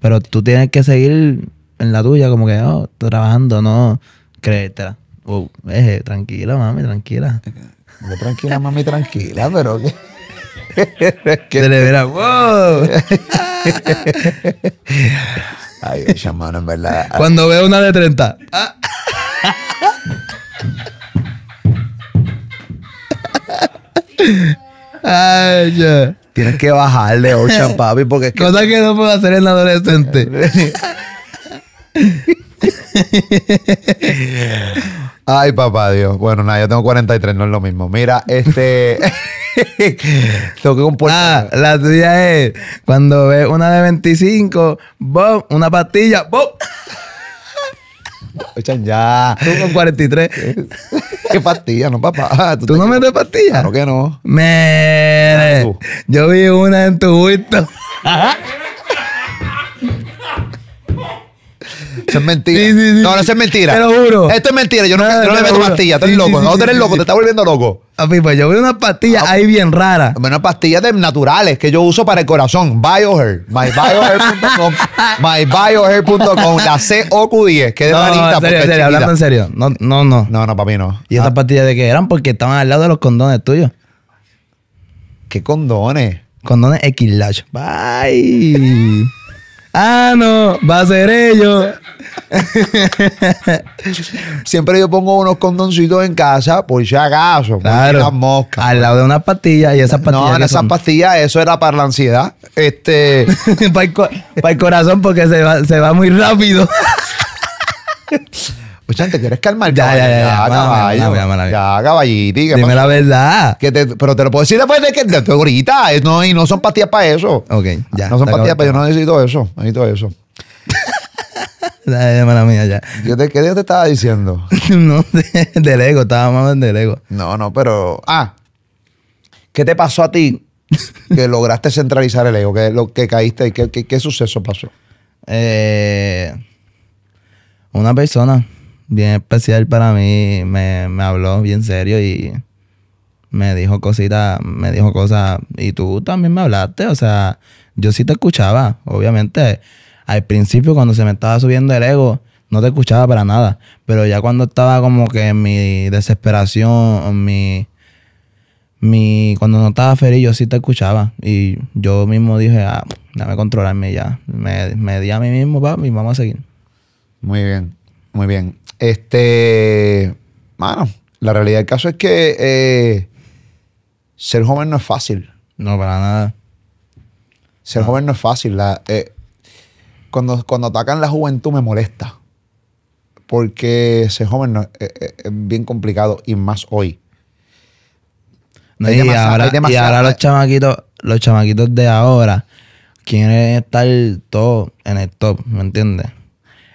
pero tú tienes que seguir en la tuya, como que, oh, estoy trabajando, no, créetela. Uh, tranquila, mami, tranquila. tranquila, mami, tranquila, pero que... Se le verá, wow. Ay, chamano, en verdad. Cuando veo una de 30. Ay, ya. Tienes que bajarle de papi, porque es que... Cosa que no puedo hacer en adolescente. Ay, papá Dios. Bueno, nada, yo tengo 43, no es lo mismo. Mira, este. tengo que comportar. Ah, la tuya es cuando ves una de 25, ¡boom! Una pastilla, ¡boom! Echan ya. Tú con 43. ¿Qué, pastilla? No, papá. Ah, ¿Tú, ¿Tú no metes pastillas? Claro que no. Me. Yo vi una en tu gusto. Eso es mentira. no, no, eso es mentira. Te lo juro. Esto es mentira. Yo no, le me meto pastillas. Estás loco. no, tú eres loco. Te estás volviendo loco. A mí, pues yo veo una pastilla ah, ahí bien rara. Unas pastillas de naturales que yo uso para el corazón. BioHer. MyBioHer.com. MyBioHer.com. La COQ10. Que de no, en serio, hablando en serio. No, no, no. No, no, para mí no. ¿Y esas estas ah. pastillas de qué eran? Porque estaban al lado de los condones tuyos. ¿Qué condones? Condones X-Lash. Bye. Ah, no, va a ser ellos. Siempre yo pongo unos condoncitos en casa, por si acaso, claro, Las moscas. Al lado de una pastilla y esas pastillas. No, en esas pastillas, eso era para la ansiedad. Este. para, el, corazón, porque se se va muy rápido. te quieres calmar. Ya, ya, ya, ya, Ya, caballito. Dime la verdad. Que te, pero te lo puedo decir después de que te, ahorita. no, y no son pastillas para eso. Ok, ya. No son pastillas para yo no necesito eso. Necesito eso. Dale, mala mía, ya. ¿Qué, te, ¿Qué Dios te estaba diciendo? no, de, del ego, estaba más del ego. No, no, pero. Ah, ¿qué te pasó a ti que lograste centralizar el ego? ¿Qué, lo, que caíste qué, qué, qué suceso pasó? Eh, una persona bien especial para mí, me, habló bien serio y me dijo cositas, me dijo cosas, y tú también me hablaste, o sea, yo sí te escuchaba, obviamente. Al principio cuando se me estaba subiendo el ego, no te escuchaba para nada, pero ya cuando estaba como que en mi desesperación, mi, mi, cuando no estaba feliz, yo sí te escuchaba, y yo mismo dije, ah, déjame controlarme ya, me, di a mí mismo, y vamos a seguir. Muy bien. Muy bien. Este, mano, la realidad del caso es que eh, ser joven no es fácil. No, para nada. Ser ah. joven no es fácil. Eh, cuando, cuando atacan la juventud me molesta. Porque ser joven eh, es, bien complicado y más hoy. y, ahora, los chamaquitos, los chamaquitos de ahora quieren estar todo en el top, ¿me entiendes?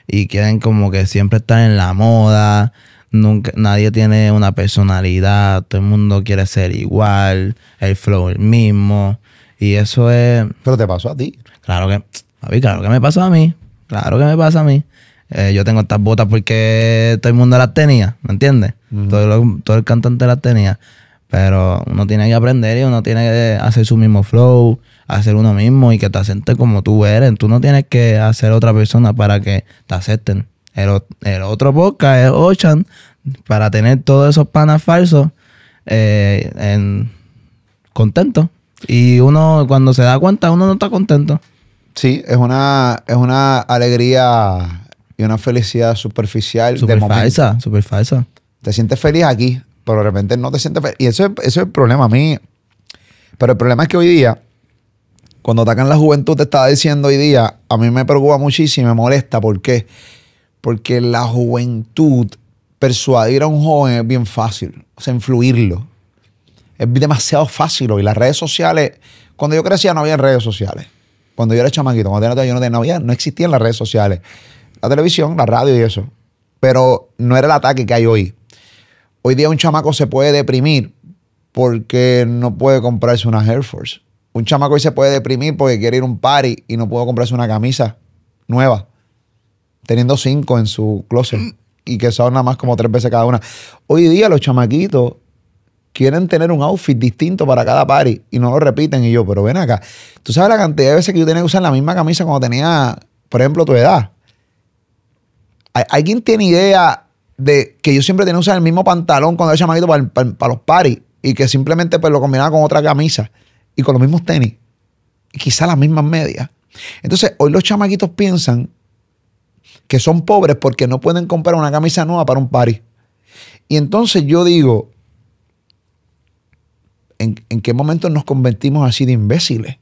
y quieren como que siempre estar en la moda. Nunca, nadie tiene una personalidad, todo el mundo quiere ser igual, el flow el mismo. Y eso es. Pero te pasó a ti. Claro que. A mí, claro que me pasó a mí. Claro que me pasa a mí. Eh, yo tengo estas botas porque todo el mundo las tenía, ¿me entiendes? todo, todo, el cantante las tenía. Pero uno tiene que aprender y uno tiene que hacer su mismo flow, hacer uno mismo y que te acepten como tú eres. Tú no tienes que hacer otra persona para que te acepten. El, otro podcast es Ocean para tener todos esos panas falsos eh, contento. Y uno cuando se da cuenta, uno no está contento. Sí, es una, es una alegría y una felicidad superficial. Super falsa, super falsa. Te sientes feliz aquí, pero de repente no te sientes feliz. Y eso es, el problema a mí. Pero el problema es que hoy día, cuando atacan la juventud, te estaba diciendo hoy día, a mí me preocupa muchísimo y me molesta. ¿Por qué? Porque la juventud, persuadir a un joven es bien fácil, o sea, influirlo. Es demasiado fácil hoy. Las redes sociales, cuando yo crecía no había redes sociales. Cuando yo era chamaquito, cuando yo no tenía no existían las redes sociales. La televisión, la radio y eso. Pero no era el ataque que hay hoy. Hoy día un chamaco se puede deprimir porque no puede comprarse una Air Force. Un chamaco hoy se puede deprimir porque quiere ir a un party y no puede comprarse una camisa nueva, teniendo cinco en su closet y que son nada más como tres veces cada una. Hoy día los chamaquitos quieren tener un outfit distinto para cada party y no lo repiten. Y yo, pero ven acá. Tú sabes la cantidad de veces que yo tenía que usar la misma camisa cuando tenía, por ejemplo, tu edad. ¿Alguien tiene idea de que yo siempre tenía que usar el mismo pantalón cuando era chamaquito para, los paris y que simplemente pues, lo combinaba con otra camisa y con los mismos tenis y quizá las mismas medias. Entonces, hoy los chamaquitos piensan que son pobres porque no pueden comprar una camisa nueva para un party. Y entonces yo digo, ¿en, ¿en, qué momento nos convertimos así de imbéciles?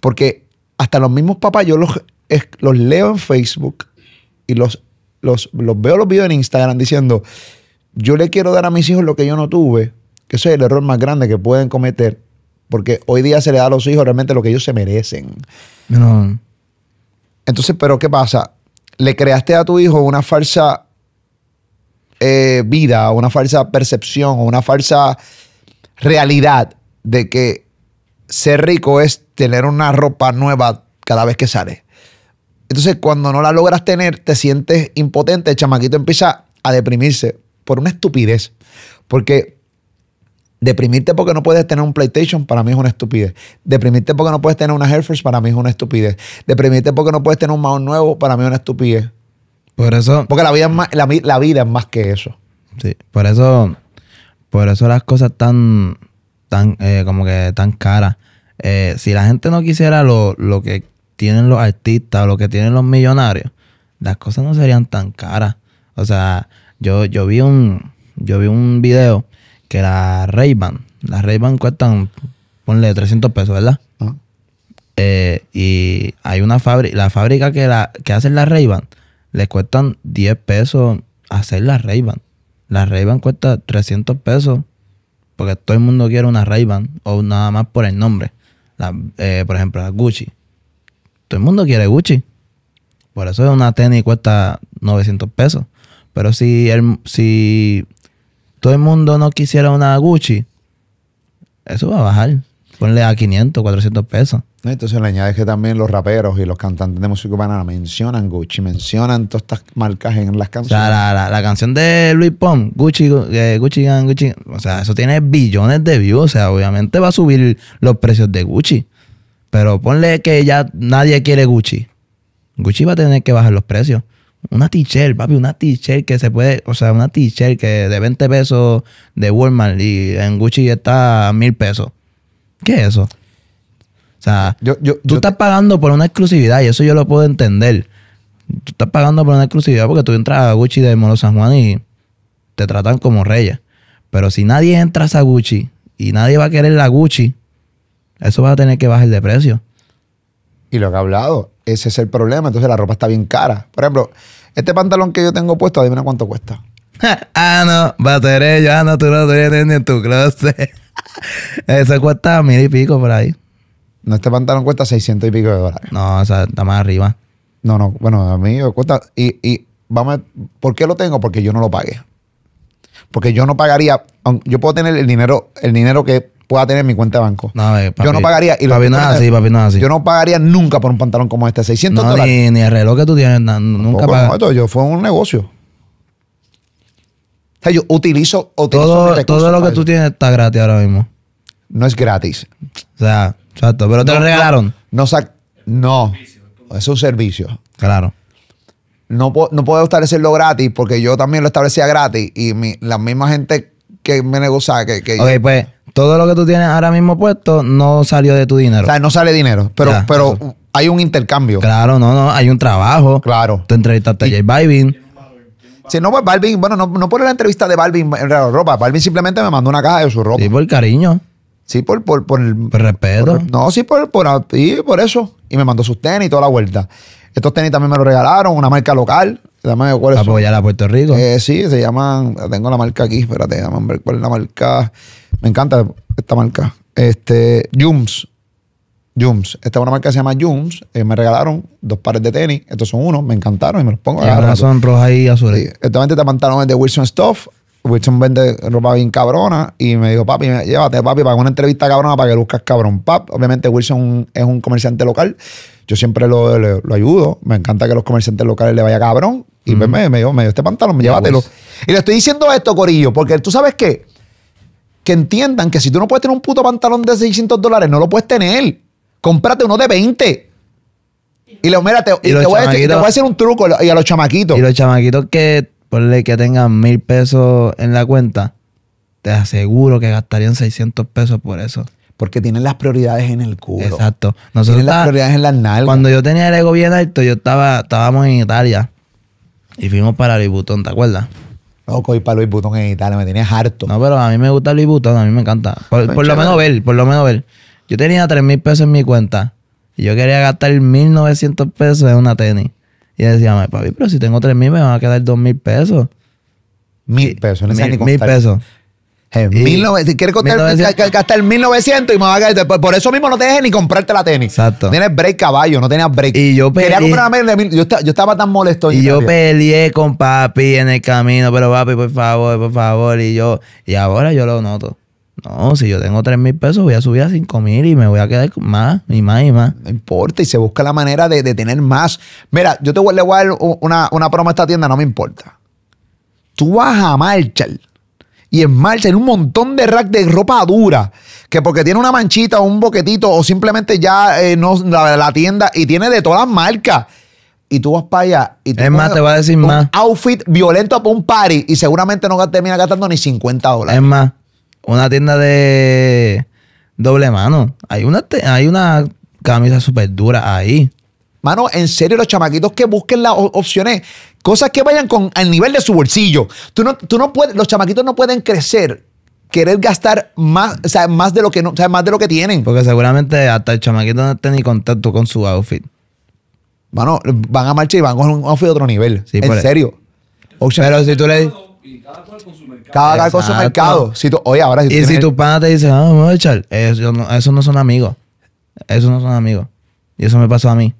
Porque hasta los mismos papás, yo los, los leo en Facebook y los los, los veo los videos en Instagram diciendo, yo le quiero dar a mis hijos lo que yo no tuve, que ese es el error más grande que pueden cometer, porque hoy día se le da a los hijos realmente lo que ellos se merecen. Entonces, pero ¿qué pasa? Le creaste a tu hijo una falsa eh, vida, una falsa percepción o una falsa realidad de que ser rico es tener una ropa nueva cada vez que sale. Entonces, cuando no la logras tener, te sientes impotente, el chamaquito empieza a deprimirse por una estupidez. Porque deprimirte porque no puedes tener un PlayStation para mí es una estupidez. Deprimirte porque no puedes tener una Force, para mí es una estupidez. Deprimirte porque no puedes tener un mouse nuevo para mí es una estupidez. Por eso. Porque la vida es más, vida es más que eso. Sí, por eso. Por eso las cosas tan. tan eh, como que tan caras. Eh, si la gente no quisiera lo, lo que tienen los artistas, o lo que tienen los millonarios, las cosas no serían tan caras. O sea, yo, yo vi un yo vi un video que la Ray-Ban, las Ray-Ban cuestan, ponle 300 pesos, ¿verdad? Ah. Eh, y hay una fábrica, la fábrica que, la, que hacen las Ray-Ban, les cuestan 10 pesos hacer la Ray-Ban. La Ray-Ban cuesta 300 pesos porque todo el mundo quiere una Ray-Ban o nada más por el nombre. Eh, por ejemplo, la Gucci todo el mundo quiere Gucci. Por eso una tenis cuesta 900 pesos. Pero si, si todo el mundo no quisiera una Gucci, eso va a bajar. Ponle a 500, 400 pesos. Entonces le añades que también los raperos y los cantantes de música urbana mencionan Gucci, mencionan todas estas marcas en las canciones. O la, canción de Luis Pom, Gucci, eh, Gucci Gucci, Gucci, o sea, eso tiene billones de views, o sea, obviamente va a subir los precios de Gucci. Pero ponle que ya nadie quiere Gucci. Gucci va a tener que bajar los precios. Una t-shirt, papi, una t-shirt que se puede, o sea, una t-shirt que de 20 pesos de Walmart y en Gucci está a mil pesos. ¿Qué es eso? O sea, tú estás pagando por una exclusividad y eso yo lo puedo entender. Tú estás pagando por una exclusividad porque tú entras a Gucci de Molo San Juan y te tratan como reyes. Pero si nadie entra a Gucci y nadie va a querer la Gucci, eso va a tener que bajar de precio. Y lo que he hablado, ese es el problema. Entonces la ropa está bien cara. Por ejemplo, este pantalón que yo tengo puesto, adivina cuánto cuesta. ah, no, Va ser yo, ah, no, tú no tienes ni en tu closet. Eso cuesta mil y pico por ahí. No, este pantalón cuesta 600 y pico de dólares. No, o sea, está más arriba. No, no, bueno, a mí me cuesta. Y, y vamos ¿por qué lo tengo? Porque yo no lo pagué. Porque yo no pagaría, yo puedo tener el dinero, el dinero que pueda tener mi cuenta de banco. yo no pagaría. Y papi, nada así, papi, así. Yo no pagaría nunca por un pantalón como este, 600 dólares. Ni, el reloj que tú tienes, nunca pagas. No, yo fue un negocio. O sea, yo utilizo, todo, todo lo que tú tienes está gratis ahora mismo. No es gratis. O sea, exacto. Pero te lo regalaron. No, no, es un servicio. Claro. No, no puedo establecerlo gratis porque yo también lo establecía gratis y la misma gente que me negocia que, que Ok, pues todo lo que tú tienes ahora mismo puesto no salió de tu dinero. O sea, no sale dinero, pero, pero hay un intercambio. Claro, no, no, hay un trabajo. Claro. Te entrevistaste a J Balvin. Si no, pues Balvin, bueno, no, no por la entrevista de Balvin en la ropa. Balvin simplemente me mandó una caja de su ropa. Sí, por cariño. Sí, por, por, por el. respeto. no, sí, por, por, por eso. Y me mandó sus tenis y toda la vuelta. Estos tenis también me los regalaron, una marca local. Dame Apoyar a Puerto Rico. Eh, sí, se llaman. Tengo la marca aquí, espérate, dame ver cuál es la marca. Me encanta esta marca. Este, Jums. Jums. Esta es una marca que se llama Jums. Eh, me regalaron dos pares de tenis. Estos son unos, me encantaron y me los pongo. Ahora son rojas y azules. Este pantalón es de pantalones Wilson Stuff. Wilson vende ropa bien cabrona y me dijo, papi, llévate, papi, para una entrevista cabrona para que buscas cabrón. Pap, obviamente Wilson es un comerciante local. Yo siempre lo, ayudo. Me encanta que los comerciantes locales le vaya cabrón. Y pues me, me dio este pantalón, llévatelo. Pues. Y le estoy diciendo esto, Corillo, porque tú sabes qué que entiendan que si tú no puedes tener un puto pantalón de 600 dólares, no lo puedes tener. Cómprate uno de 20. Y, le, te, y, te, voy a decir, un truco y a los chamaquitos. Y los chamaquitos que, que tengan mil pesos en la cuenta, te aseguro que gastarían 600 pesos por eso. Porque tienen las prioridades en el culo. Exacto. Nosotros tienen las prioridades en las nalgas. Cuando yo tenía el ego bien alto, yo estaba, estábamos en Italia y fuimos para Libutón, ¿te acuerdas? Loco, ir para Luis Butón en Italia, me tenías harto. No, pero a mí me gusta Luis Butón, a mí me encanta. Por, lo menos ver, por lo menos ver. Yo tenía 3 mil pesos en mi cuenta y yo quería gastar 1900 pesos en una tenis. Y decía, papi, pero si tengo 3 mil me van a quedar 2 mil pesos. Mil pesos, no mi cuenta. mil pesos. En 1900, quieres gastar, 1900. 1900 y me va a Por, eso mismo no te dejes ni comprarte la tenis. Exacto. Tienes break caballo, no tenías break. Y yo Quería comprar una de yo, estaba tan molesto. Y yo peleé con papi en el camino, pero papi, por favor, por favor. Y yo, y ahora yo lo noto. No, si yo tengo 3 mil pesos, voy a subir a 5 mil y me voy a quedar más y más y más. No importa, y se busca la manera de, tener más. Mira, yo te voy a dar una, una promo a esta tienda, no me importa. Tú vas a marchar y en marcha en un montón de rack de ropa dura, que porque tiene una manchita o un boquetito o simplemente ya eh, no la, tienda y tiene de todas las marcas. Y tú vas para allá y te Es más, te va a decir un más. Outfit violento para un party y seguramente no termina gastando ni 50 dólares. Es más, una tienda de doble mano. Hay una, hay una camisa súper dura ahí. Mano, en serio, los chamaquitos que busquen las opciones, cosas que vayan con al nivel de su bolsillo. Tú no, tú no puedes, los chamaquitos no pueden crecer querer gastar más, o sea, más de lo que no, sea, más de lo que tienen. Porque seguramente hasta el chamaquito no tiene ni contacto con su outfit. Mano, van a marchar y van con un outfit de otro nivel. en e- serio. pero si tú le cada cual con su mercado. Cada con su mercado. oye, ahora si Y si tu pana te dice, no, ah, a echar, esos no, eso no son amigos. Eso no son amigos. Y eso me pasó a mí.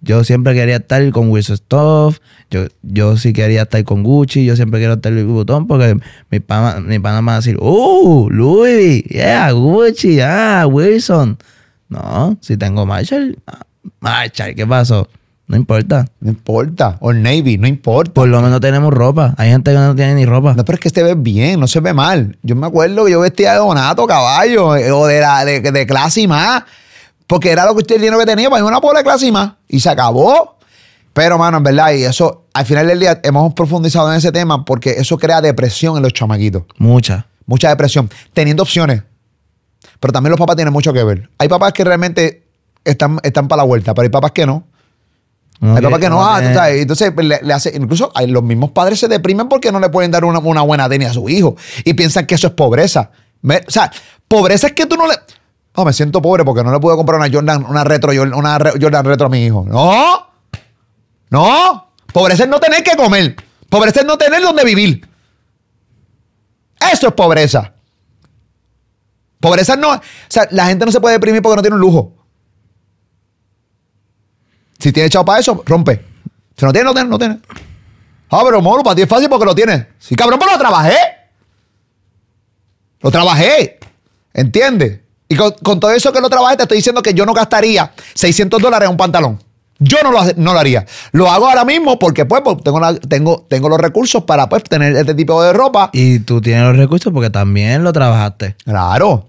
Yo siempre quería estar con Wilson Stuff, yo, yo sí quería estar con Gucci, yo siempre quiero estar Louis Botón porque mi pana, mi pana me va a decir, ¡Uh! Louis, yeah, Gucci, ah, Wilson. No, si tengo Marshall, ah, Marshall, ¿qué pasó? No importa. No importa. O Navy, no importa. Por lo menos tenemos ropa. Hay gente que no tiene ni ropa. No, pero es que se ve bien, no se ve mal. Yo me acuerdo que yo vestía de Donato, caballo, eh, o de, la, de, clase más. Porque era lo que usted el que tenía para ir a una pobre clase y más. Y se acabó. Pero, mano, en verdad, y eso, al final del día hemos profundizado en ese tema porque eso crea depresión en los chamaquitos. Mucha. Mucha depresión. Teniendo opciones. Pero también los papás tienen mucho que ver. Hay papás que realmente están, están para la vuelta, pero hay papás que no. hay papás que no. Ah, tú sabes, entonces, pues, le, hace, incluso los mismos padres se deprimen porque no le pueden dar una, buena tenis a su hijo y piensan que eso es pobreza. o sea, pobreza es que tú no le oh, me siento pobre porque no le puedo comprar una Jordan, una retro, una Jordan retro a mi hijo. No, no, pobreza es no tener que comer, pobreza es no tener donde vivir. Eso es pobreza. Pobreza no, o sea, la gente no se puede deprimir porque no tiene un lujo. Si tiene echado para eso, rompe. Si no tiene, no tiene, no tiene. Ah, pero Moro, para ti es fácil porque lo tienes. Sí, cabrón, pero lo trabajé. Lo trabajé. ¿Entiendes? Y con, todo eso que lo trabajé, te estoy diciendo que yo no gastaría 600 dólares en un pantalón. Yo no lo, no lo haría. Lo hago ahora mismo porque pues, pues tengo, tengo, tengo los recursos para pues, tener este tipo de ropa. Y tú tienes los recursos porque también lo trabajaste. Claro.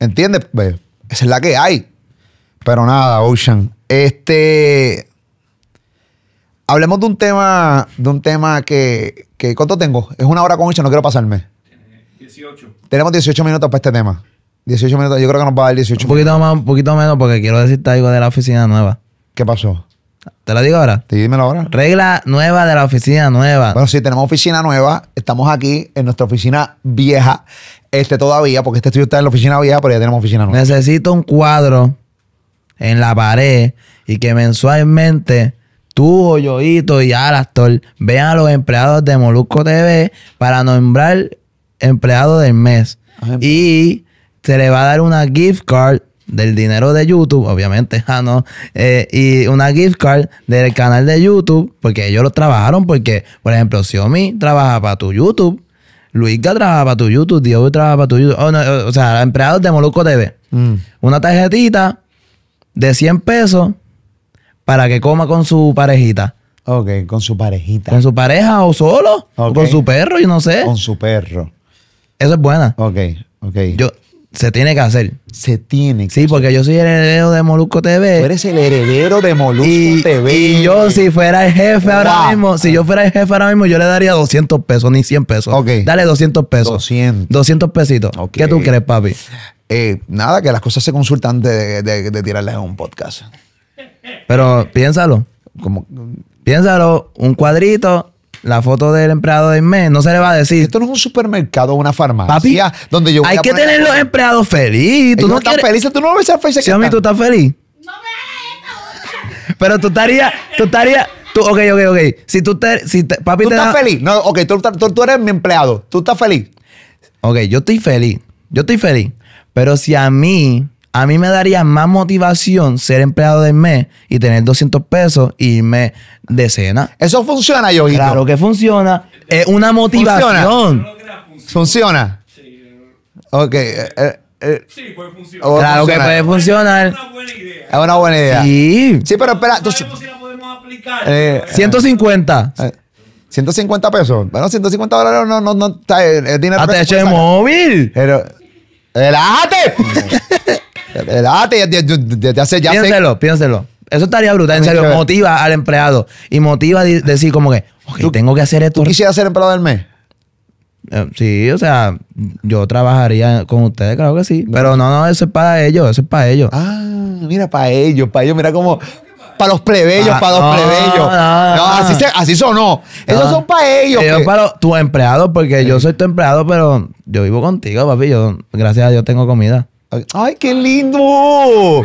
¿Entiendes? Pues, esa es la que hay. Pero nada, Ocean. Este. Hablemos de un tema. De un tema que. ¿Cuánto tengo? Es una hora con Ocean, no quiero pasarme. 18. Tenemos 18 minutos para este tema. 18 minutos, yo creo que nos va a dar 18 poquito minutos. un poquito menos porque quiero decirte algo de la oficina nueva. ¿Qué pasó? ¿Te lo digo ahora? Sí, dímelo ahora. Regla nueva de la oficina nueva. Bueno, si tenemos oficina nueva. Estamos aquí en nuestra oficina vieja. Este todavía, porque este estudio está en la oficina vieja, pero ya tenemos oficina nueva. Necesito un cuadro en la pared y que mensualmente tú, yo y Alastor vean a los empleados de Molusco TV para nombrar empleado del mes. Y se le va a dar una gift card del dinero de YouTube, obviamente, ah, no, eh, y una gift card del canal de YouTube, porque ellos lo trabajaron, porque, por ejemplo, Xiaomi trabaja para tu YouTube, Luisga trabaja para tu YouTube, Diego trabaja para tu YouTube, oh, eh, o sea, empleados de Moluco TV. Mm. Una tarjetita de 100 pesos para que coma con su parejita. Ok, con su parejita. Con su pareja o solo, con su perro, yo no sé. Con su perro. Eso es buena. Ok, ok. Yo, se tiene que hacer. Se tiene que Sí, porque yo soy el heredero de Molusco TV. Tú eres el heredero de Molusco TV. Y yo, si fuera el jefe ahora mismo, si yo fuera el jefe ahora mismo, yo le daría 200 pesos, ni 100 pesos. Ok. Dale 200 pesos. 200. 200 pesitos. ¿Qué tú crees, papi? Eh, nada, que las cosas se consultan de, de, de tirarles a un podcast. Pero piénsalo. piénsalo, un cuadrito, la foto del empleado de mes, no se le va a decir. Esto no es un supermercado, una farmacia donde yo voy Hay que tener los empleados felices. Tú no estás feliz? tú no ves a Facebook. Sí, a mí tú estás feliz. No me Pero tú estarías, tú estarías. Tú, ok, ok, ok. Si tú te, si papi ¿Tú te estás feliz? No, ok, tú, tú, tú, eres mi empleado. ¿Tú estás feliz? Ok, yo estoy feliz. Yo estoy feliz. Pero si a mí a mí me daría más motivación ser empleado del mes y tener 200 pesos y irme de cena. Eso funciona, yo Claro que funciona. Es una motivación. Funciona. ¿Funciona? Sí. Ok. Eh, eh, eh. Sí, puede funcionar. Oh, claro que puede funcionar. Es una buena idea. Es una buena idea. Sí. Sí, pero espera. No sabemos si la podemos aplicar. 150. 150 pesos. Bueno, 150 dólares no, no, no está el dinero. de móvil. Pero. ¡Relájate! Ah, piénselo, sé. piénselo. Eso estaría brutal, en serio. Motiva al empleado y motiva decir como que, ok, tengo que hacer esto. ¿Tú quisieras ser empleado del mes? Eh, sí, o sea, yo trabajaría con ustedes, claro que sí. Pero no, no, eso es para ellos, eso es para ellos. Ah, mira, para ellos, para ellos, mira como para los plebeyos, ah, para los plebeyos. No, así, se, así sonó. Esos son para ellos. Yo para tus empleados, porque yo soy tu empleado, pero yo vivo contigo, papi. Yo, gracias a Dios, tengo comida. ¡Ay, qué lindo!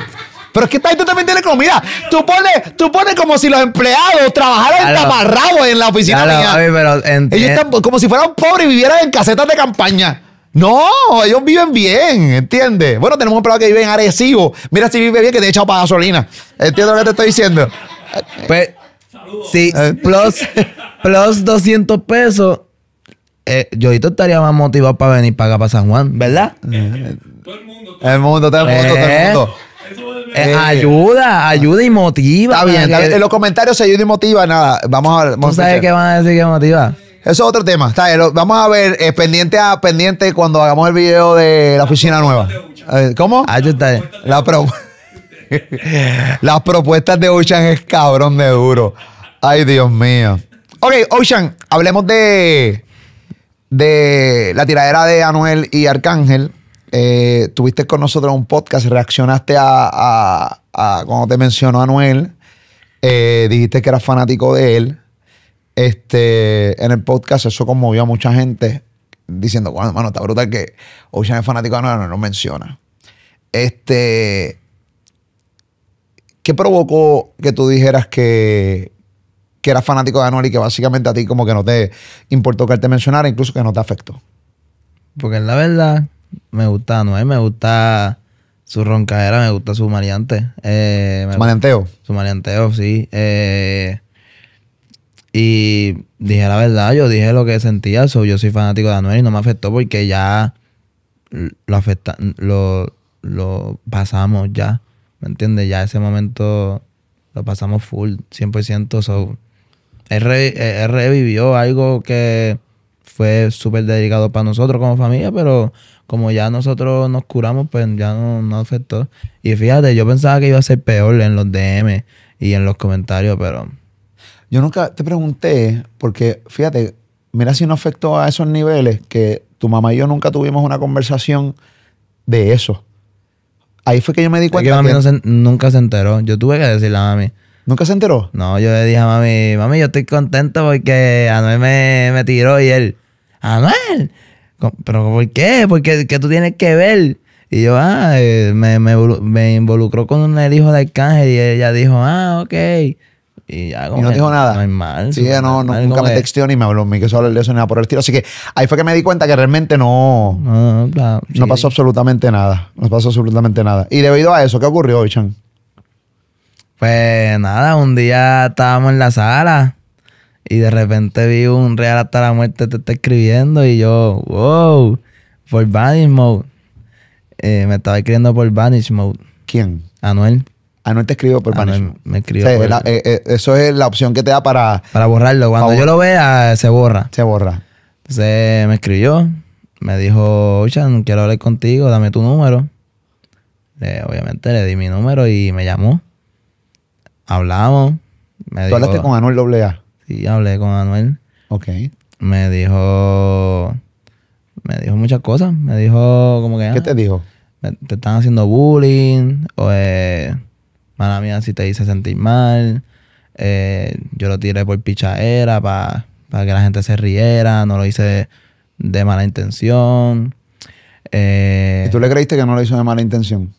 Pero es que ahí también tienes comida tú pones, tú pones como si los empleados trabajaran en en la oficina. pero ellos están como si fueran pobres y vivieran en casetas de campaña. No, ellos viven bien, ¿entiendes? Bueno, tenemos un empleado que viven en Mira si vive bien que te he echado para gasolina. ¿Entiendes lo que te estoy diciendo? Saludos. Pues, sí, eh. plus, plus 200 pesos. Eh, yo estaría más motivado para venir para acá, para San Juan, ¿verdad? Eh. Todo el mundo, todo el mundo, todo el eh. mundo. Eh, eh. ayuda, ayuda y motiva. Está bien, en los comentarios se ayuda y motiva, nada. Vamos a ver. ¿Tú sabes qué van a decir que motiva? Eso es otro tema. vamos a ver, pendiente a pendiente cuando hagamos el video de la oficina nueva. ¿Cómo? Ayuda. Ah, Las propuestas de Ocean es cabrón de duro. Ay, Dios mío. Ok, Ocean, hablemos de, de la tiradera de Anuel y Arcángel. Eh, tuviste con nosotros un podcast, reaccionaste a, cuando te mencionó Anuel, eh, dijiste que eras fanático de él. Este, en el podcast eso conmovió a mucha gente diciendo, bueno, hermano, está brutal que Ocean es fanático de Anuel, no lo menciona. Este, ¿qué provocó que tú dijeras que, que eras fanático de Anuel y que básicamente a ti como que no te importó que él te mencionara, incluso que no te afectó? Porque la verdad, me gusta Anuel, me gusta su roncadera, me gusta su mariante. Eh, ¿Su maleanteo? Su maleanteo, sí. Eh, y dije la verdad, yo dije lo que sentía. yo soy fanático de Anuel y no me afectó porque ya lo, afecta, lo, pasamos ya. ¿Me entiendes? Ya ese momento lo pasamos full, 100%. So, revivió algo que fue súper dedicado para nosotros como familia, pero como ya nosotros nos curamos, pues ya no afectó. Y fíjate, yo pensaba que iba a ser peor en los DM y en los comentarios, pero... Yo nunca te pregunté, porque fíjate, mira si no afectó a esos niveles que tu mamá y yo nunca tuvimos una conversación de eso. Ahí fue que yo me di cuenta. que mami nunca se enteró. Yo tuve que decirle a mami. ¿Nunca se enteró? No, yo le dije a mami, mami, yo estoy contento porque a me, me tiró y él. Anuel. ¿Pero por qué? Porque ¿qué tú tienes que ver? Y yo, ah, eh, me, me, me involucró con el hijo de Arcángel y ella dijo, ah, ok. Y, ya, y no dijo nada. Normal. Sí, no, nunca me texteó ni me habló. que quiso hablar de eso ni nada por el estilo. Así que ahí fue que me di cuenta que realmente no. No, pasó absolutamente nada. No pasó absolutamente nada. Y debido a eso, ¿qué ocurrió hoy, Chan? Pues nada, un día estábamos en la sala y de repente vi un Real hasta la muerte te está escribiendo y yo, wow, por Vanish Mode. Eh, me estaba escribiendo por Vanish Mode. ¿Quién? Anuel. Anuel te escribió por Vanish Mode. Me escribió. Eh, eh, eso es la opción que te da para. Para borrarlo. Cuando yo lo vea, se borra. Se borra. Entonces me escribió, me dijo, Ochan, quiero hablar contigo, dame tu número. obviamente le di mi número y me llamó. Hablamos. Me ¿Tú hablaste con Anuel AA? y hablé con Anuel. Ok. Me dijo. Me dijo muchas cosas. Me dijo como que. ¿Qué ah, te dijo? te están haciendo bullying. O eh, mala mía si te hice sentir mal. Eh, yo lo tiré por pichadera para que la gente se riera. No lo hice de mala intención. Eh, ¿Y tú le creíste que no lo hizo de mala intención?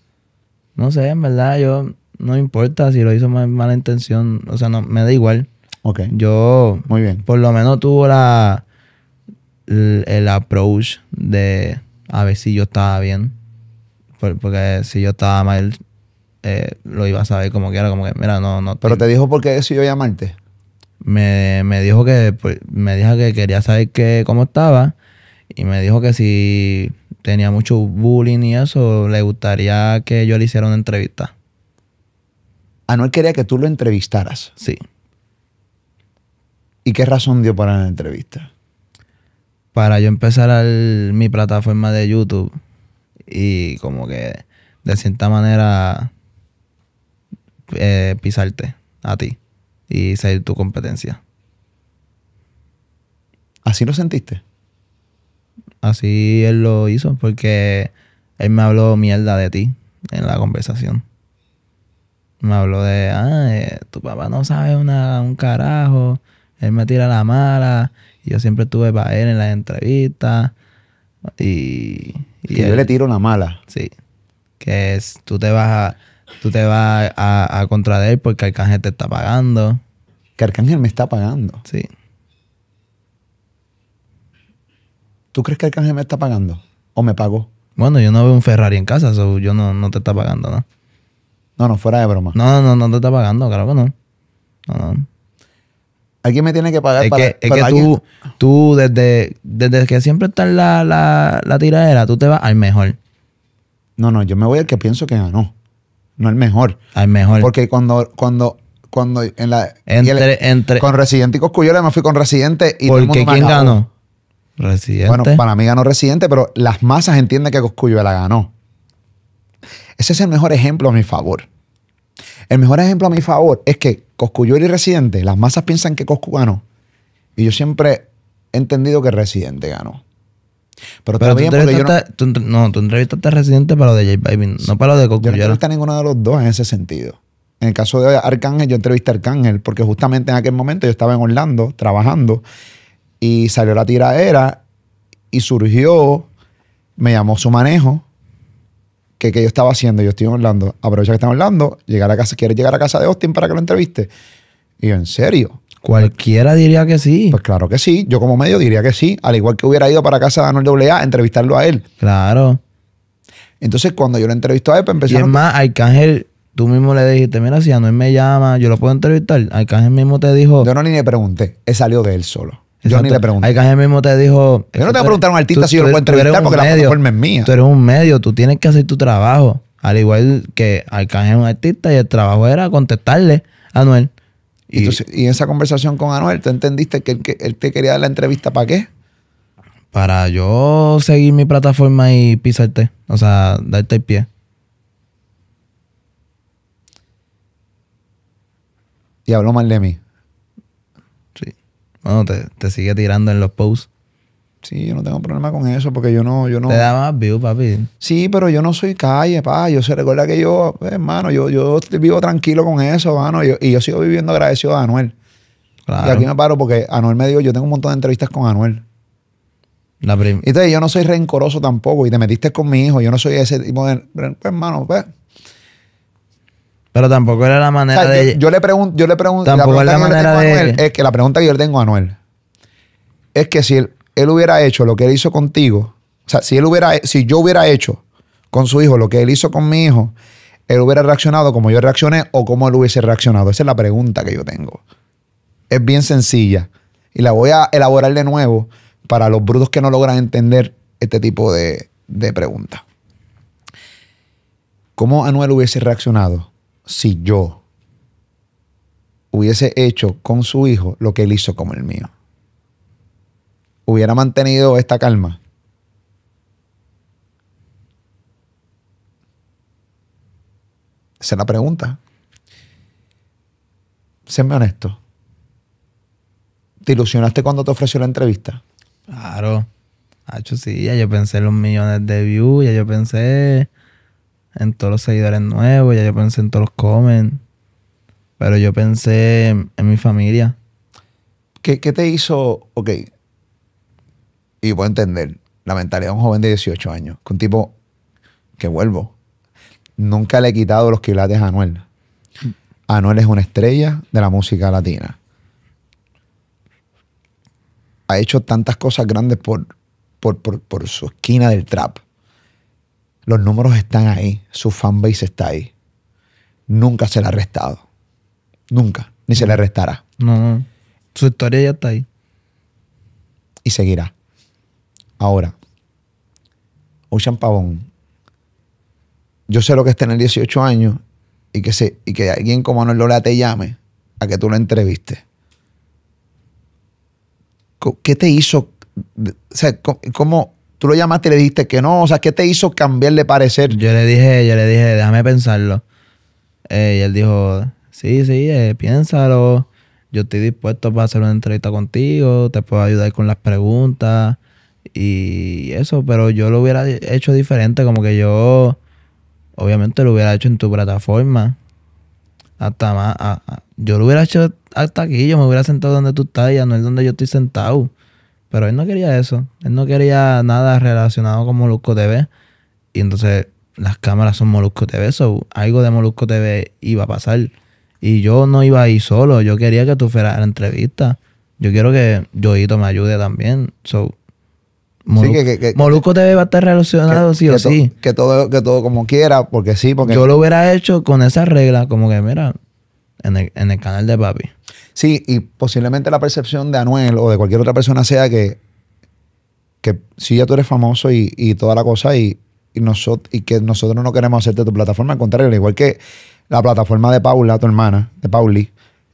No sé, en verdad, yo no importa si lo hizo de mala intención. O sea, no, me da igual. Yo, muy bien. Por lo menos tuvo la, el, approach de a ver si yo estaba bien. porque si yo estaba mal, eh, lo iba a saber como que era, como que, mira, no, no. Pero te, dijo por qué decidió llamarte. Me, me dijo que pues, me dijo que quería saber cómo estaba y me dijo que si tenía mucho bullying y eso, le gustaría que yo le hiciera una entrevista. Anuel ah, quería que tú lo entrevistaras. Sí. ¿Y qué razón dio para la entrevista? Para yo empezar a mi plataforma de YouTube y como que de cierta manera eh, pisarte a ti y ser tu competencia. ¿Así lo sentiste? Así él lo hizo porque él me habló mierda de ti en la conversación. Me habló de, ah, eh, tu papá no sabe un carajo él me tira la mala. Y yo siempre estuve para él en las entrevistas. Y. yo le tiro una mala. Sí. Que es, tú te vas a. Tú te vas a, a contra de él porque Arcángel te está pagando. Que Arcángel me está pagando. Sí. ¿Tú crees que Arcángel me está pagando? ¿O me pagó? Bueno, yo no veo un Ferrari en casa, eso yo no, no te está pagando, ¿no? No, no, fuera de broma. No, no, no, te está pagando, claro que no. No, no. Alguien me tiene que pagar para, que, que tú, tú, desde, desde que siempre está la, la, la tiradera, tú te vas al mejor. No, no, yo me voy al que pienso que ganó. No al mejor. Al mejor. Porque cuando, cuando, cuando en la. Entre, entre. Con Residente y Coscuyola me fui con Residente y. ¿Por qué quién ganó? Residente. Bueno, para mí ganó Residente, pero las masas entienden que la ganó. Ese es el mejor ejemplo a mi favor. El mejor ejemplo a mi favor es que Coscuyuel y Residente, las masas piensan que Coscu ganó. Y yo siempre he entendido que Residente ganó. Pero, no... Tú, no, entrevistaste a Residente para lo de J baby no para lo de Coscuyol. Yo no entrevisté a ninguno de los dos en ese sentido. En el caso de Arcángel, yo entrevisté a Arcángel porque justamente en aquel momento yo estaba en Orlando trabajando y salió la tiradera y surgió, me llamó su manejo que, yo estaba haciendo, yo estoy hablando Orlando, aprovecha que estamos hablando llegar a casa, ¿quieres llegar a casa de Austin para que lo entreviste? Y yo, ¿en serio? Cualquiera diría que sí. Pues claro que sí, yo como medio diría que sí, al igual que hubiera ido para casa de Anuel AA a entrevistarlo a él. Claro. Entonces cuando yo lo entrevisto a él, pues empecé... Y es más, Arcángel, tú mismo le dijiste, mira, si Anuel me llama, yo lo puedo entrevistar. Arcángel mismo te dijo... Yo no ni le pregunté, él salió de él solo. Yo mismo te dijo. Yo no te voy a preguntar a un artista si yo lo puedo entrevistar porque medio, la es mía. Tú eres un medio, tú tienes que hacer tu trabajo. Al igual que Arcángel es un artista y el trabajo era contestarle a Anuel. Y, en esa conversación con Anuel, ¿tú entendiste que él, que él te quería dar la entrevista para qué? Para yo seguir mi plataforma y pisarte. O sea, darte el pie. Y habló mal de mí. Bueno, te, sigue tirando en los posts. Sí, yo no tengo problema con eso porque yo no, yo no. Te da más view, papi. Sí, pero yo no soy calle, pa. Yo se recuerda que yo, eh, hermano, yo, yo vivo tranquilo con eso, mano. y yo sigo viviendo agradecido a Anuel. Claro. Y aquí me paro porque Anuel me dijo, yo tengo un montón de entrevistas con Anuel. La Entonces, yo no soy rencoroso tampoco y te metiste con mi hijo. Yo no soy ese tipo de. Pues, hermano, pues, pero tampoco era la manera de. Yo, le pregunto, yo le es que A es que la pregunta que yo tengo a Anuel es que si él, hubiera hecho lo que él hizo contigo, o sea, si él hubiera, si yo hubiera hecho con su hijo lo que él hizo con mi hijo, él hubiera reaccionado como yo reaccioné o como él hubiese reaccionado. Esa es la pregunta que yo tengo. Es bien sencilla y la voy a elaborar de nuevo para los brutos que no logran entender este tipo de, de preguntas. ¿Cómo Anuel hubiese reaccionado si yo hubiese hecho con su hijo lo que él hizo con el mío? ¿Hubiera mantenido esta calma? Esa es la pregunta. Séme honesto. ¿Te ilusionaste cuando te ofreció la entrevista? Claro. Hacho, sí, ya yo pensé los millones de views, ya yo pensé en todos los seguidores nuevos, ya yo pensé en todos los comments. Pero yo pensé en, mi familia. ¿Qué, te hizo, ok, y puedo entender, la mentalidad de un joven de 18 años, que un tipo que vuelvo, nunca le he quitado los quilates a Anuel. Anuel es una estrella de la música latina. Ha hecho tantas cosas grandes por, por, por su esquina del trap. Los números están ahí, su fanbase está ahí. Nunca se le ha arrestado. Nunca, ni se le arrestará. No, su historia ya está ahí. Y seguirá. Ahora, Ocean Pavón, yo sé lo que es tener 18 años y que, y que alguien como Anuel Lola te llame a que tú lo entrevistes. ¿Qué te hizo? O sea, ¿cómo, Tú lo llamaste y le dijiste que no. O sea, ¿qué te hizo cambiar de parecer? Yo le dije, yo le dije, déjame pensarlo. Eh, y él dijo, sí, sí, eh, piénsalo. Yo estoy dispuesto para hacer una entrevista contigo. Te puedo ayudar con las preguntas y eso. Pero yo lo hubiera hecho diferente. Como que yo, obviamente, lo hubiera hecho en tu plataforma. Hasta más. yo lo hubiera hecho hasta aquí. Yo me hubiera sentado donde tú estás y ya no es donde yo estoy sentado. Pero él no quería eso. Él no quería nada relacionado con Molusco TV. Y entonces las cámaras son Molusco TV. So, algo de Molusco TV iba a pasar. Y yo no iba ahí solo. Yo quería que tú fueras a la entrevista. Yo quiero que Joito me ayude también. Molusco, TV va a estar relacionado sí o sí. Que todo, que todo como quiera, porque sí, porque... Yo lo hubiera hecho con esa regla, como que mira, en el, en el canal de papi. Sí, y posiblemente la percepción de Anuel o de cualquier otra persona sea que, que si ya tú eres famoso y, y toda la cosa y, y, y que nosotros no queremos hacerte tu plataforma, al contrario, igual que la plataforma de Paula, tu hermana, de Pauli,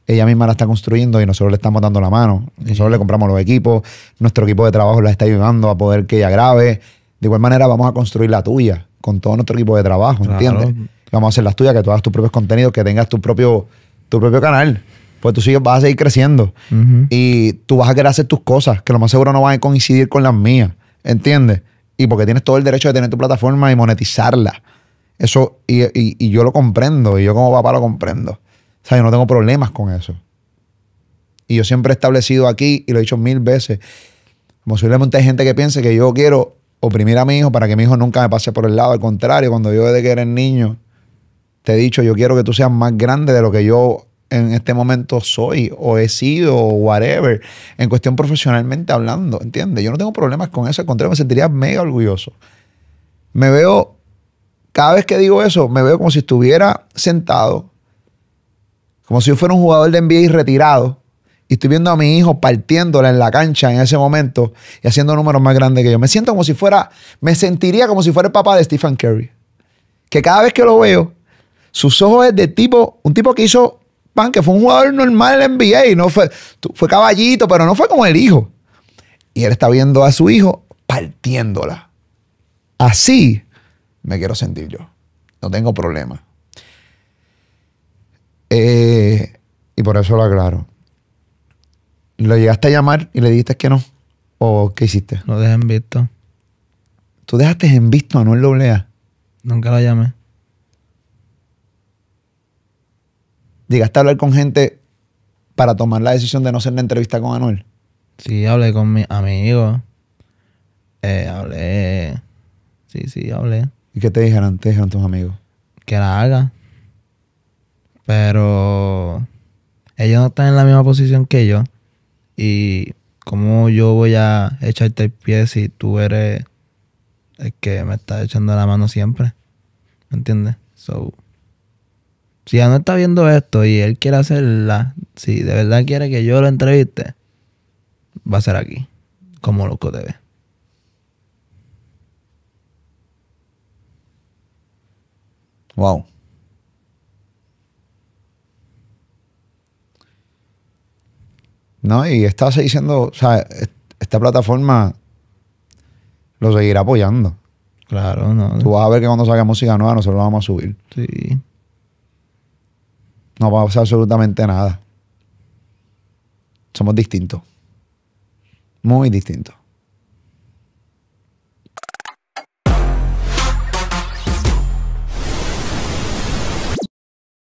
ella misma la está construyendo y nosotros le estamos dando la mano. Nosotros le compramos los equipos, nuestro equipo de trabajo la está ayudando a poder que ella grabe. De igual manera vamos a construir la tuya con todo nuestro equipo de trabajo, ¿entiendes? Vamos a hacer las tuyas, que tú hagas tus propios contenidos, que tengas tu propio, tu propio canal pues tú sigues, vas a seguir creciendo. Y tú vas a querer hacer tus cosas, que lo más seguro no van a coincidir con las mías. ¿Entiendes? Y porque tienes todo el derecho de tener tu plataforma y monetizarla. Eso, y, yo lo comprendo, y yo como papá lo comprendo. O sea, yo no tengo problemas con eso. Y yo siempre he establecido aquí, y lo he dicho mil veces, posiblemente hay gente que piense que yo quiero oprimir a mi hijo para que mi hijo nunca me pase por el lado. Al contrario, cuando yo desde que eres niño te he dicho, yo quiero que tú seas más grande de lo que yo en este momento soy o he sido o whatever, en cuestión profesionalmente hablando, ¿entiendes? Yo no tengo problemas con eso, al contrario, me sentiría mega orgulloso. Me veo, cada vez que digo eso, me veo como si estuviera sentado, como si yo fuera un jugador de NBA y retirado, y estoy viendo a mi hijo partiéndola en la cancha en ese momento y haciendo números más grandes que yo. Me siento como si fuera, me sentiría como si fuera el papá de Stephen Curry. Que cada vez que lo veo, sus ojos es de tipo, un tipo que hizo que fue un jugador normal en NBA, no fue, fue caballito, pero no fue como el hijo. Y él está viendo a su hijo partiéndola. Así me quiero sentir yo. No tengo problema. Eh, y por eso lo aclaro. ¿Lo llegaste a llamar y le dijiste que no? ¿O qué hiciste? Lo dejé en visto. ¿Tú dejaste en visto a Noel Doblea? Nunca lo llamé. ¿Llegaste a hablar con gente para tomar la decisión de no hacer la entrevista con Anuel? Sí, hablé con mi amigo. Eh, hablé. Sí, sí, hablé. ¿Y qué te dijeron? Te dijeron tus amigos. Que la haga. Pero ellos no están en la misma posición que yo. Y cómo yo voy a echarte el pie si tú eres el que me está echando la mano siempre. ¿Me entiendes? So, si ya no está viendo esto y él quiere hacerla, si de verdad quiere que yo lo entreviste, va a ser aquí, como loco TV. Wow. No, y estás diciendo, o sea, esta plataforma lo seguirá apoyando. Claro, no. Tú vas a ver que cuando saque música nueva nosotros lo vamos a subir. Sí. No pasa absolutamente nada. Somos distintos. Muy distintos.